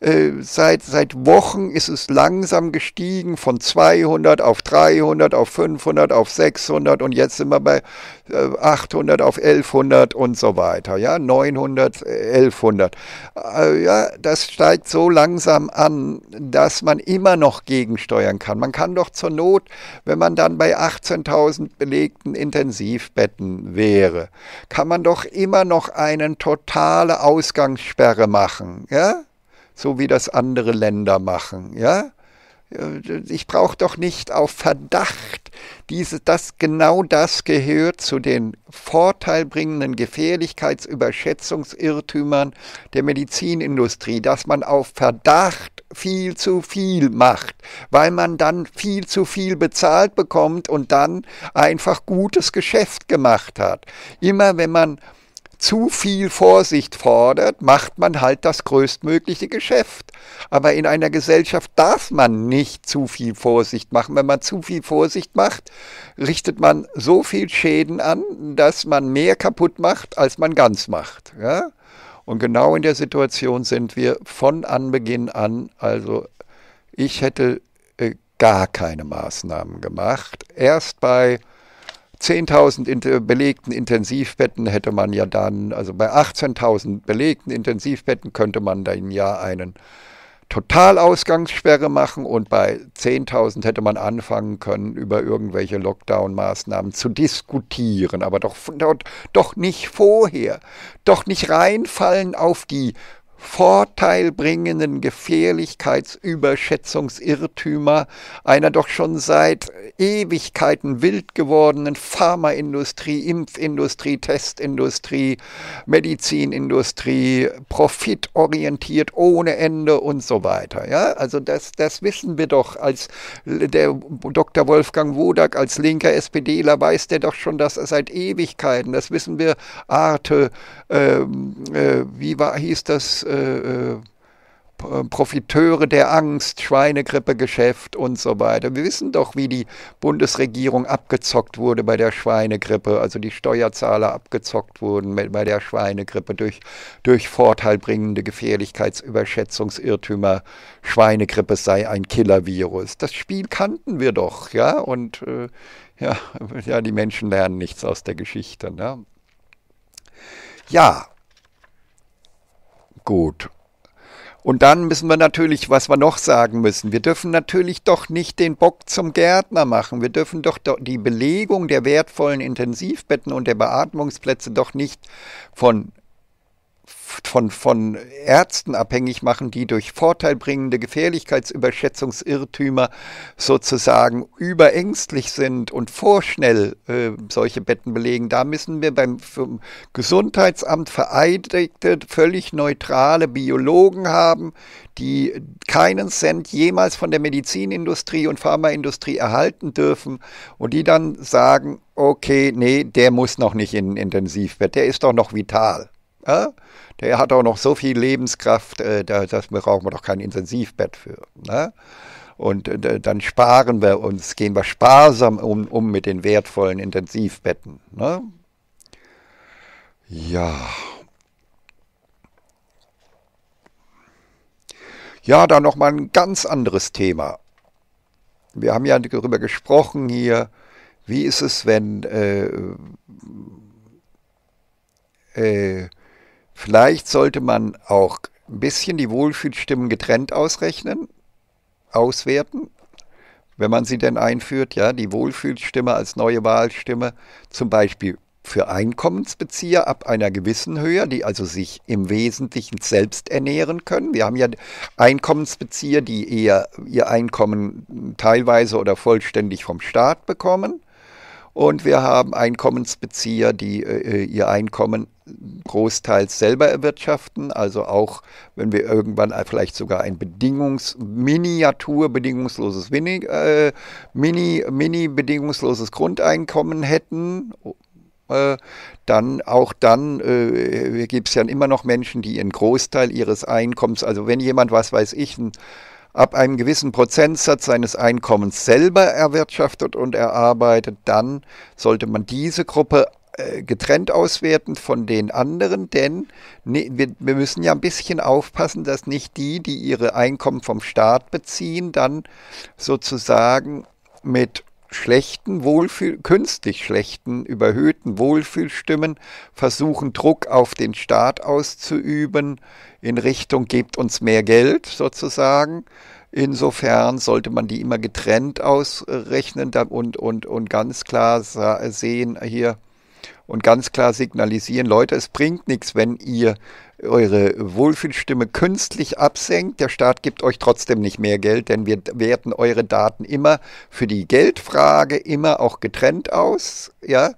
äh, seit, seit Wochen ist es langsam gestiegen von 200 auf 300, auf 500, auf 600 und jetzt sind wir bei 800 äh, auf 1100 und so weiter, ja, 900, 1100. Äh, ja, das steigt so langsam an, dass man immer noch gegensteuern kann. Man kann doch zur Not, wenn man dann bei 18.000 belegten Intensivbetten wäre, kann man doch immer noch eine totale Ausgangssperre machen, ja? so wie das andere Länder machen. Ja? Äh, ich brauche doch nicht auf Verdacht, diese, das, genau das gehört zu den vorteilbringenden Gefährlichkeitsüberschätzungsirrtümern der Medizinindustrie, dass man auf Verdacht viel zu viel macht, weil man dann viel zu viel bezahlt bekommt und dann einfach gutes Geschäft gemacht hat. Immer wenn man zu viel Vorsicht fordert, macht man halt das größtmögliche Geschäft. Aber in einer Gesellschaft darf man nicht zu viel Vorsicht machen. Wenn man zu viel Vorsicht macht, richtet man so viel Schäden an, dass man mehr kaputt macht, als man ganz macht. Ja? Und genau in der Situation sind wir von Anbeginn an. Also ich hätte äh, gar keine Maßnahmen gemacht. Erst bei 10.000 belegten Intensivbetten hätte man ja dann, also bei 18.000 belegten Intensivbetten könnte man dann ja einen Totalausgangssperre machen und bei 10.000 hätte man anfangen können, über irgendwelche Lockdown-Maßnahmen zu diskutieren, aber doch, doch nicht vorher, doch nicht reinfallen auf die vorteilbringenden Gefährlichkeitsüberschätzungsirrtümer einer doch schon seit Ewigkeiten wild gewordenen Pharmaindustrie, Impfindustrie, Testindustrie, Medizinindustrie, profitorientiert ohne Ende und so weiter. Ja, also das, das wissen wir doch als der Dr. Wolfgang Wodak als linker SPDler weiß der doch schon das seit Ewigkeiten. Das wissen wir Arte, ähm, äh, wie war, hieß das äh, äh, Profiteure der Angst, Schweinegrippe-Geschäft und so weiter. Wir wissen doch, wie die Bundesregierung abgezockt wurde bei der Schweinegrippe, also die Steuerzahler abgezockt wurden bei der Schweinegrippe durch, durch vorteilbringende Gefährlichkeitsüberschätzungsirrtümer. Schweinegrippe sei ein Killervirus. Das Spiel kannten wir doch, ja, und äh, ja, ja, die Menschen lernen nichts aus der Geschichte. Ne? Ja, Gut. Und dann müssen wir natürlich, was wir noch sagen müssen, wir dürfen natürlich doch nicht den Bock zum Gärtner machen. Wir dürfen doch die Belegung der wertvollen Intensivbetten und der Beatmungsplätze doch nicht von von, von Ärzten abhängig machen, die durch vorteilbringende Gefährlichkeitsüberschätzungsirrtümer sozusagen überängstlich sind und vorschnell äh, solche Betten belegen. Da müssen wir beim Gesundheitsamt vereidigte, völlig neutrale Biologen haben, die keinen Cent jemals von der Medizinindustrie und Pharmaindustrie erhalten dürfen und die dann sagen, okay, nee, der muss noch nicht in ein Intensivbett, der ist doch noch vital. Ja? Der hat auch noch so viel Lebenskraft, äh, da, das brauchen wir doch kein Intensivbett für. Ne? Und äh, dann sparen wir uns, gehen wir sparsam um, um mit den wertvollen Intensivbetten. Ne? Ja. Ja, dann nochmal ein ganz anderes Thema. Wir haben ja darüber gesprochen hier, wie ist es, wenn äh, äh, Vielleicht sollte man auch ein bisschen die Wohlfühlstimmen getrennt ausrechnen, auswerten, wenn man sie denn einführt, ja, die Wohlfühlstimme als neue Wahlstimme, zum Beispiel für Einkommensbezieher ab einer gewissen Höhe, die also sich im Wesentlichen selbst ernähren können. Wir haben ja Einkommensbezieher, die eher ihr Einkommen teilweise oder vollständig vom Staat bekommen. Und wir haben Einkommensbezieher, die äh, äh, ihr Einkommen großteils selber erwirtschaften. Also auch wenn wir irgendwann vielleicht sogar ein Bedingungs Miniatur bedingungsloses Mini, äh, Mini, Mini bedingungsloses Grundeinkommen hätten, äh, dann auch dann äh, gibt es ja immer noch Menschen, die ihren Großteil ihres Einkommens, also wenn jemand, was weiß ich, ein ab einem gewissen Prozentsatz seines Einkommens selber erwirtschaftet und erarbeitet, dann sollte man diese Gruppe äh, getrennt auswerten von den anderen, denn wir müssen ja ein bisschen aufpassen, dass nicht die, die ihre Einkommen vom Staat beziehen, dann sozusagen mit schlechten Wohlfühl, künstlich schlechten, überhöhten Wohlfühlstimmen versuchen, Druck auf den Staat auszuüben in Richtung gebt uns mehr Geld sozusagen. Insofern sollte man die immer getrennt ausrechnen und, und, und ganz klar sehen hier und ganz klar signalisieren, Leute, es bringt nichts, wenn ihr eure Wohlfühlstimme künstlich absenkt. Der Staat gibt euch trotzdem nicht mehr Geld, denn wir werten eure Daten immer für die Geldfrage immer auch getrennt aus, ja,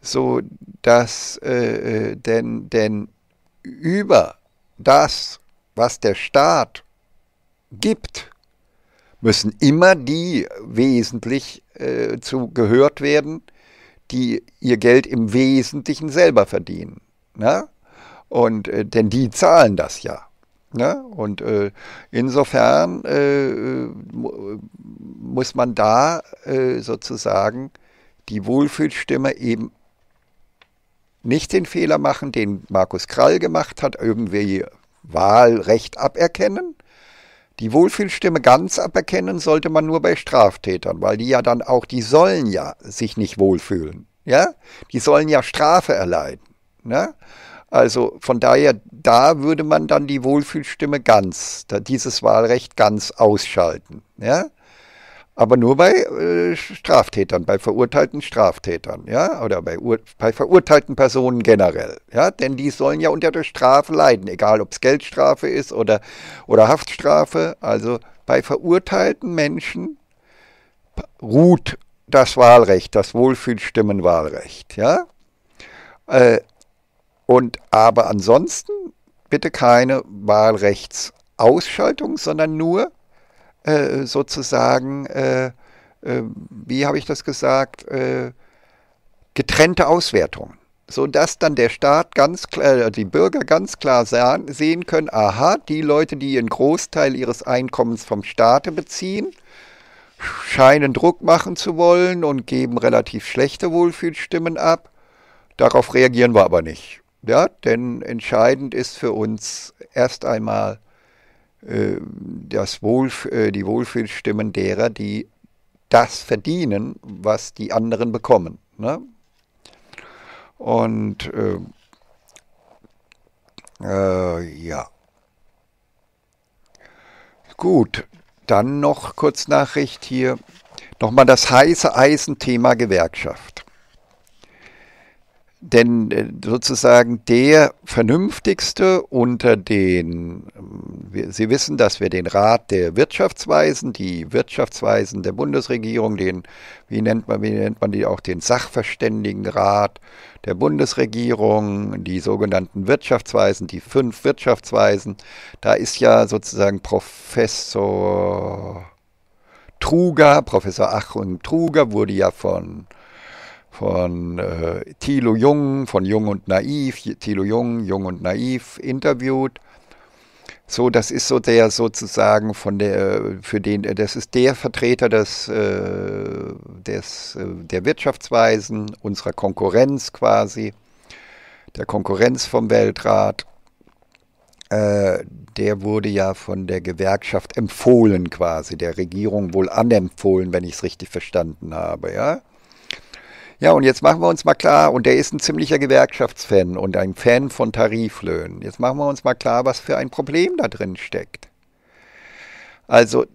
so dass äh, äh denn denn über das, was der Staat gibt, müssen immer die wesentlich äh, zu gehört werden, die ihr Geld im Wesentlichen selber verdienen. Na? Und äh, denn die zahlen das ja. Ne? Und äh, insofern äh, äh muss man da äh, sozusagen die Wohlfühlstimme eben nicht den Fehler machen, den Markus Krall gemacht hat, irgendwie Wahlrecht aberkennen. Die Wohlfühlstimme ganz aberkennen sollte man nur bei Straftätern, weil die ja dann auch, die sollen ja sich nicht wohlfühlen. Ja? Die sollen ja Strafe erleiden. Ne? Also von daher, da würde man dann die Wohlfühlstimme ganz, dieses Wahlrecht ganz ausschalten. Ja? Aber nur bei äh, Straftätern, bei verurteilten Straftätern, ja, oder bei, bei verurteilten Personen generell, ja, denn die sollen ja unter der Strafe leiden, egal ob es Geldstrafe ist oder, oder Haftstrafe. Also bei verurteilten Menschen ruht das Wahlrecht, das Wohlfühlstimmenwahlrecht, ja. Äh, und aber ansonsten bitte keine Wahlrechtsausschaltung, sondern nur äh, sozusagen, äh, äh, wie habe ich das gesagt, äh, getrennte Auswertungen. Sodass dann der Staat ganz klar, äh, die Bürger ganz klar sehen können, aha, die Leute, die einen Großteil ihres Einkommens vom Staate beziehen, scheinen Druck machen zu wollen und geben relativ schlechte Wohlfühlstimmen ab. Darauf reagieren wir aber nicht. Ja, denn entscheidend ist für uns erst einmal äh, das Wohlf äh, die Wohlfühlstimmen derer, die das verdienen, was die anderen bekommen. Ne? Und äh, äh ja. Gut, dann noch kurz Nachricht hier. Nochmal das heiße Eisenthema Gewerkschaft denn äh, sozusagen der vernünftigste unter den, ähm, Sie wissen, dass wir den Rat der Wirtschaftsweisen, die Wirtschaftsweisen der Bundesregierung, den, wie nennt man, wie nennt man die auch, den Sachverständigenrat der Bundesregierung, die sogenannten Wirtschaftsweisen, die fünf Wirtschaftsweisen, da ist ja sozusagen Professor Truger, Professor Achim Truger wurde ja von von äh, Thilo Jung, von Jung und Naiv, Thilo Jung, Jung und Naiv interviewt. So, das ist so der sozusagen von der, für den, äh, das ist der Vertreter des, äh, des, äh, der Wirtschaftsweisen, unserer Konkurrenz quasi, der Konkurrenz vom Weltrat. Äh, der wurde ja von der Gewerkschaft empfohlen quasi, der Regierung wohl anempfohlen, wenn ich es richtig verstanden habe, ja. Ja, und jetzt machen wir uns mal klar, und der ist ein ziemlicher Gewerkschaftsfan und ein Fan von Tariflöhnen. Jetzt machen wir uns mal klar, was für ein Problem da drin steckt. Also,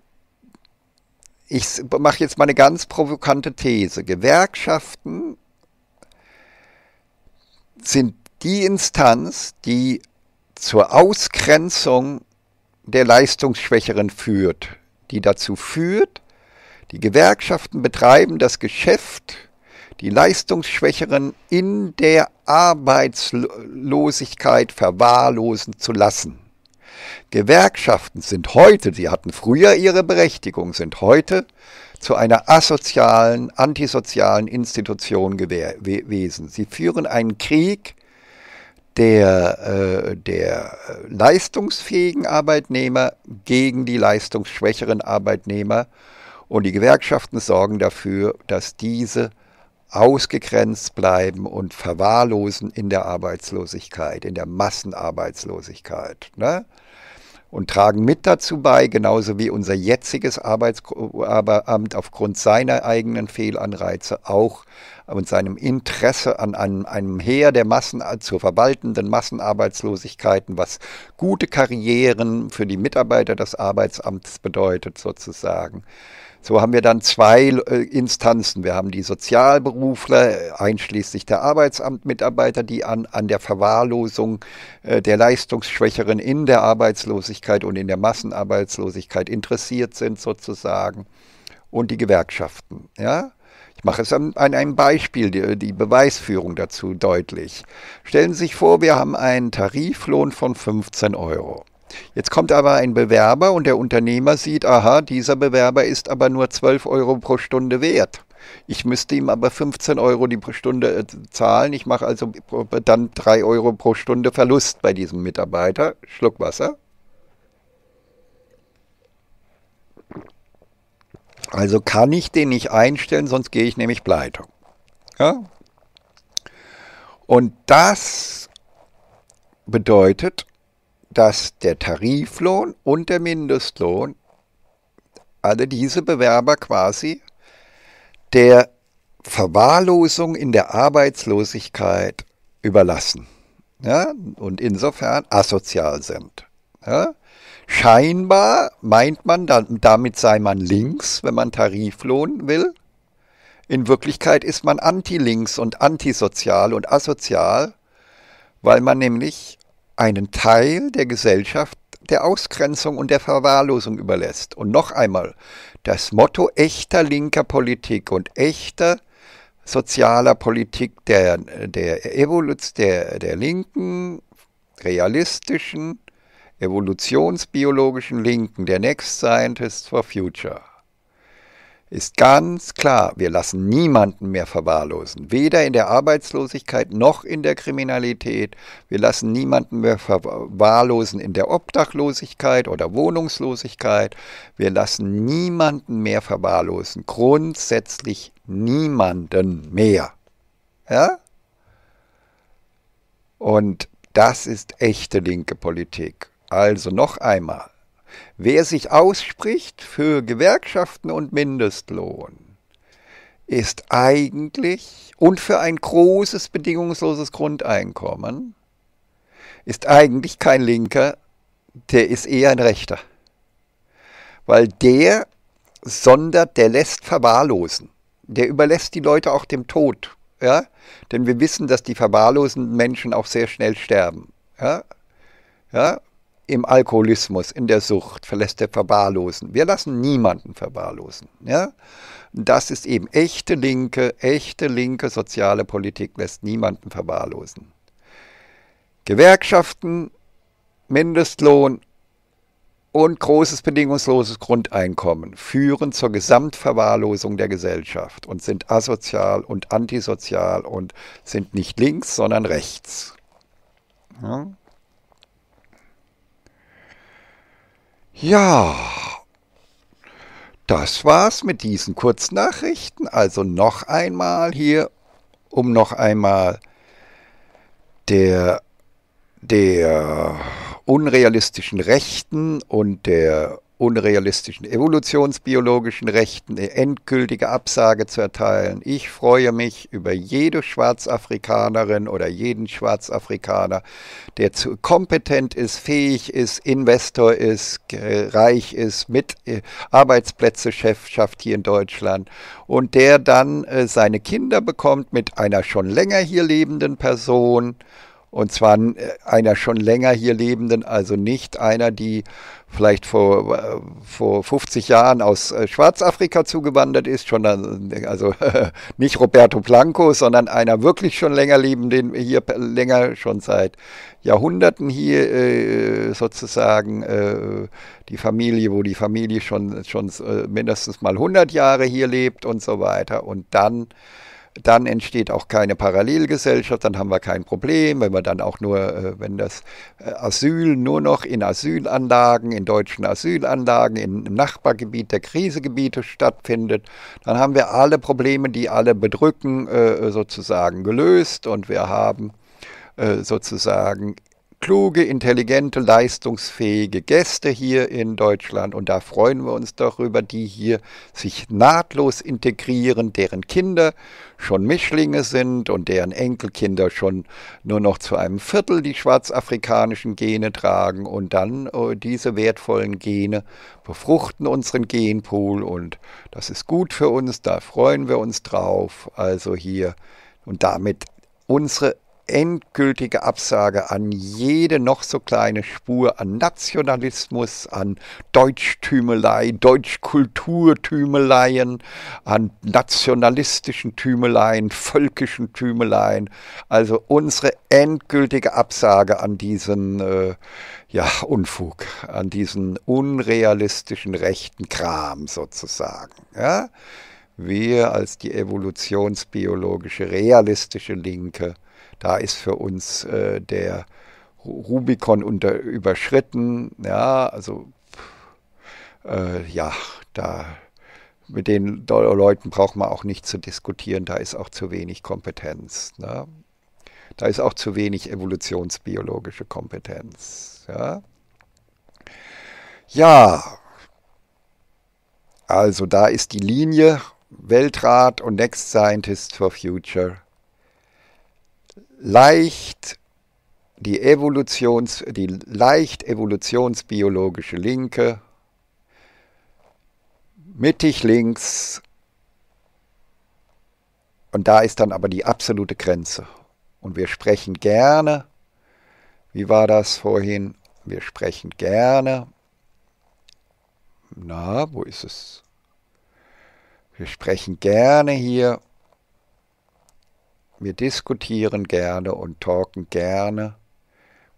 ich mache jetzt mal eine ganz provokante These. Gewerkschaften sind die Instanz, die zur Ausgrenzung der Leistungsschwächeren führt, die dazu führt, die Gewerkschaften betreiben das Geschäft die Leistungsschwächeren in der Arbeitslosigkeit verwahrlosen zu lassen. Gewerkschaften sind heute, sie hatten früher ihre Berechtigung, sind heute zu einer asozialen, antisozialen Institution gewesen. Sie führen einen Krieg der, äh, der leistungsfähigen Arbeitnehmer gegen die leistungsschwächeren Arbeitnehmer und die Gewerkschaften sorgen dafür, dass diese ausgegrenzt bleiben und verwahrlosen in der Arbeitslosigkeit, in der Massenarbeitslosigkeit. Ne? Und tragen mit dazu bei, genauso wie unser jetziges Arbeitsamt aufgrund seiner eigenen Fehlanreize auch und seinem Interesse an einem, einem Heer der Massen zu verwaltenden Massenarbeitslosigkeiten, was gute Karrieren für die Mitarbeiter des Arbeitsamts bedeutet sozusagen so haben wir dann zwei äh, Instanzen. Wir haben die Sozialberufler, äh, einschließlich der Arbeitsamtmitarbeiter, die an, an der Verwahrlosung äh, der Leistungsschwächeren in der Arbeitslosigkeit und in der Massenarbeitslosigkeit interessiert sind, sozusagen, und die Gewerkschaften. Ja? Ich mache es an, einem Beispiel, die, die Beweisführung dazu deutlich. Stellen Sie sich vor, wir haben einen Tariflohn von 15 Euro. Jetzt kommt aber ein Bewerber und der Unternehmer sieht, aha, dieser Bewerber ist aber nur 12 Euro pro Stunde wert. Ich müsste ihm aber 15 Euro die Stunde äh, zahlen. Ich mache also äh, dann 3 Euro pro Stunde Verlust bei diesem Mitarbeiter. Schluck Wasser. Also kann ich den nicht einstellen, sonst gehe ich nämlich pleite. Ja? Und das bedeutet, dass der Tariflohn und der Mindestlohn, alle diese Bewerber quasi, der Verwahrlosung in der Arbeitslosigkeit überlassen ja, und insofern asozial sind. Ja. Scheinbar meint man, damit sei man links, wenn man Tariflohn will. In Wirklichkeit ist man anti-links und antisozial und asozial, weil man nämlich einen Teil der Gesellschaft der Ausgrenzung und der Verwahrlosung überlässt. Und noch einmal, das Motto echter linker Politik und echter sozialer Politik der, der, Evolution, der, der linken, realistischen, evolutionsbiologischen Linken, der Next Scientists for Future ist ganz klar, wir lassen niemanden mehr verwahrlosen, weder in der Arbeitslosigkeit noch in der Kriminalität. Wir lassen niemanden mehr verwahrlosen in der Obdachlosigkeit oder Wohnungslosigkeit. Wir lassen niemanden mehr verwahrlosen, grundsätzlich niemanden mehr. Ja? Und das ist echte linke Politik. Also noch einmal, Wer sich ausspricht für Gewerkschaften und Mindestlohn, ist eigentlich und für ein großes bedingungsloses Grundeinkommen, ist eigentlich kein Linker, der ist eher ein Rechter. Weil der sondert, der lässt verwahrlosen. Der überlässt die Leute auch dem Tod. Ja? Denn wir wissen, dass die verwahrlosenden Menschen auch sehr schnell sterben. Ja? Ja? im Alkoholismus, in der Sucht, verlässt der Verwahrlosen. Wir lassen niemanden verwahrlosen. Ja? Das ist eben echte linke, echte linke soziale Politik lässt niemanden verwahrlosen. Gewerkschaften, Mindestlohn und großes bedingungsloses Grundeinkommen führen zur Gesamtverwahrlosung der Gesellschaft und sind asozial und antisozial und sind nicht links, sondern rechts. Ja? Ja, das war's mit diesen Kurznachrichten. Also noch einmal hier, um noch einmal der, der unrealistischen Rechten und der unrealistischen evolutionsbiologischen Rechten eine endgültige Absage zu erteilen. Ich freue mich über jede Schwarzafrikanerin oder jeden Schwarzafrikaner, der zu kompetent ist, fähig ist, Investor ist, reich ist, mit äh, Arbeitsplätze schafft hier in Deutschland und der dann äh, seine Kinder bekommt mit einer schon länger hier lebenden Person und zwar äh, einer schon länger hier lebenden, also nicht einer, die vielleicht vor, äh, vor 50 Jahren aus äh, Schwarzafrika zugewandert ist, schon also nicht Roberto Blanco, sondern einer wirklich schon länger lebenden, hier länger schon seit Jahrhunderten hier sozusagen die Familie, wo die Familie schon, schon mindestens mal 100 Jahre hier lebt und so weiter. Und dann dann entsteht auch keine Parallelgesellschaft, dann haben wir kein Problem, wenn wir dann auch nur, äh, wenn das äh, Asyl nur noch in Asylanlagen, in deutschen Asylanlagen, im Nachbargebiet der Krisegebiete stattfindet, dann haben wir alle Probleme, die alle bedrücken, äh, sozusagen gelöst und wir haben sozusagen kluge, intelligente, leistungsfähige Gäste hier in Deutschland und da freuen wir uns darüber, die hier sich nahtlos integrieren, deren Kinder schon Mischlinge sind und deren Enkelkinder schon nur noch zu einem Viertel die schwarzafrikanischen Gene tragen und dann äh, diese wertvollen Gene befruchten unseren Genpool und das ist gut für uns, da freuen wir uns drauf. Also hier und damit unsere endgültige Absage an jede noch so kleine Spur an Nationalismus, an Deutschtümelei, Deutschkulturtümeleien, an nationalistischen Tümeleien, völkischen Tümeleien. Also unsere endgültige Absage an diesen äh, ja, Unfug, an diesen unrealistischen rechten Kram sozusagen. Ja? Wir als die evolutionsbiologische, realistische Linke da ist für uns äh, der Rubikon unter, überschritten. Ja, also äh, ja, da mit den Leuten braucht man auch nicht zu diskutieren. Da ist auch zu wenig Kompetenz. Ne? Da ist auch zu wenig evolutionsbiologische Kompetenz. Ja. ja. Also da ist die Linie Weltrat und Next Scientist for Future leicht die, Evolutions, die leicht evolutionsbiologische Linke, mittig links und da ist dann aber die absolute Grenze. Und wir sprechen gerne, wie war das vorhin, wir sprechen gerne, na, wo ist es? Wir sprechen gerne hier wir diskutieren gerne und talken gerne.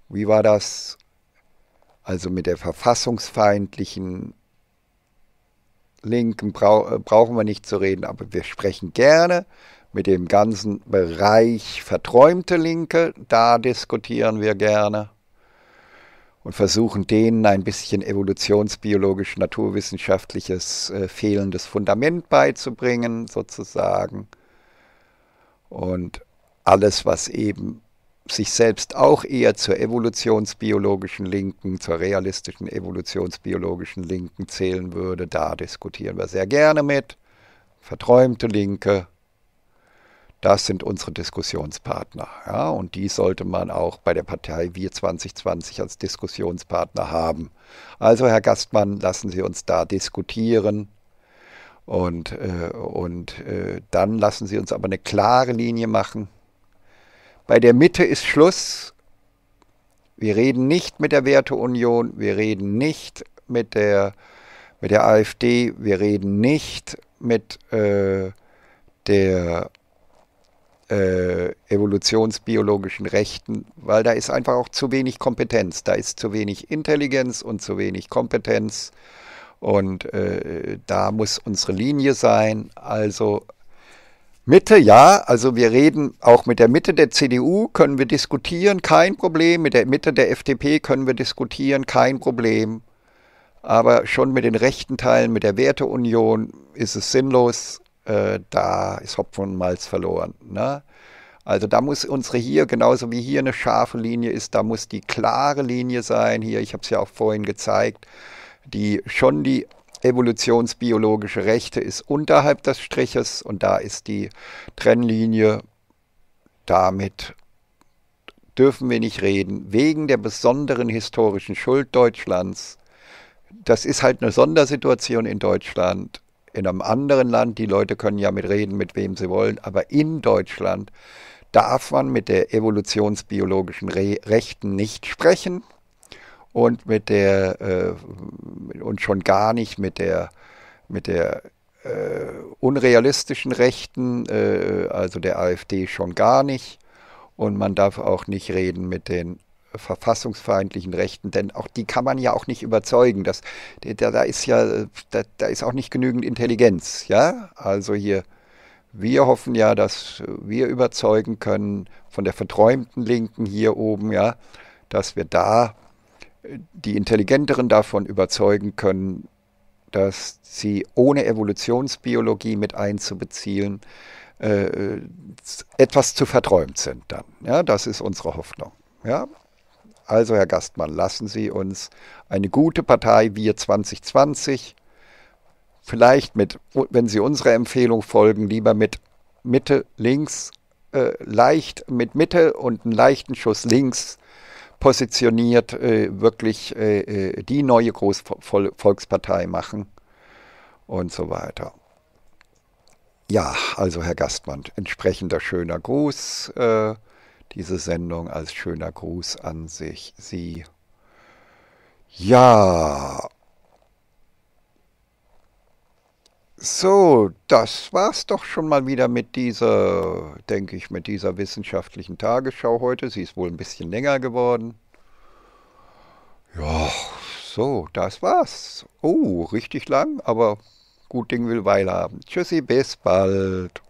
Wie war das? Also mit der verfassungsfeindlichen Linken brau äh, brauchen wir nicht zu reden, aber wir sprechen gerne mit dem ganzen Bereich verträumte Linke, da diskutieren wir gerne und versuchen denen ein bisschen evolutionsbiologisch-naturwissenschaftliches äh, fehlendes Fundament beizubringen, sozusagen. Und alles, was eben sich selbst auch eher zur evolutionsbiologischen Linken, zur realistischen evolutionsbiologischen Linken zählen würde, da diskutieren wir sehr gerne mit. Verträumte Linke, das sind unsere Diskussionspartner. Ja, und die sollte man auch bei der Partei Wir 2020 als Diskussionspartner haben. Also, Herr Gastmann, lassen Sie uns da diskutieren. Und, äh, und äh, dann lassen sie uns aber eine klare Linie machen. Bei der Mitte ist Schluss. Wir reden nicht mit der Werteunion, wir reden nicht mit der, mit der AfD, wir reden nicht mit äh, der äh, evolutionsbiologischen Rechten, weil da ist einfach auch zu wenig Kompetenz, da ist zu wenig Intelligenz und zu wenig Kompetenz. Und äh, da muss unsere Linie sein. Also Mitte, ja, also wir reden auch mit der Mitte der CDU, können wir diskutieren, kein Problem. Mit der Mitte der FDP können wir diskutieren, kein Problem. Aber schon mit den rechten Teilen, mit der Werteunion ist es sinnlos. Äh, da ist Hopfen und Malz verloren. Ne? Also da muss unsere hier, genauso wie hier eine scharfe Linie ist, da muss die klare Linie sein. Hier, ich habe es ja auch vorhin gezeigt die schon die evolutionsbiologische Rechte ist unterhalb des Striches und da ist die Trennlinie. Damit dürfen wir nicht reden, wegen der besonderen historischen Schuld Deutschlands. Das ist halt eine Sondersituation in Deutschland. In einem anderen Land, die Leute können ja mit reden, mit wem sie wollen, aber in Deutschland darf man mit der evolutionsbiologischen Re Rechten nicht sprechen und mit der äh, und schon gar nicht mit der mit der äh, unrealistischen Rechten, äh, also der AfD schon gar nicht. Und man darf auch nicht reden mit den verfassungsfeindlichen Rechten, denn auch die kann man ja auch nicht überzeugen. Das, da, da ist ja, da, da ist auch nicht genügend Intelligenz, ja? Also hier, wir hoffen ja, dass wir überzeugen können von der verträumten Linken hier oben, ja, dass wir da die Intelligenteren davon überzeugen können, dass sie ohne Evolutionsbiologie mit einzubeziehen äh, äh, etwas zu verträumt sind dann. Ja, das ist unsere Hoffnung. Ja? Also, Herr Gastmann, lassen Sie uns eine gute Partei Wir 2020, vielleicht mit, wenn Sie unserer Empfehlung folgen, lieber mit Mitte links, äh, leicht mit Mitte und einen leichten Schuss links positioniert, äh, wirklich äh, äh, die neue Großvolkspartei machen und so weiter. Ja, also Herr Gastmann, entsprechender schöner Gruß, äh, diese Sendung als schöner Gruß an sich, Sie. Ja, So, das war's doch schon mal wieder mit dieser, denke ich, mit dieser wissenschaftlichen Tagesschau heute. Sie ist wohl ein bisschen länger geworden. Ja, so, das war's. Oh, richtig lang, aber gut Ding will Weile haben. Tschüssi, bis bald.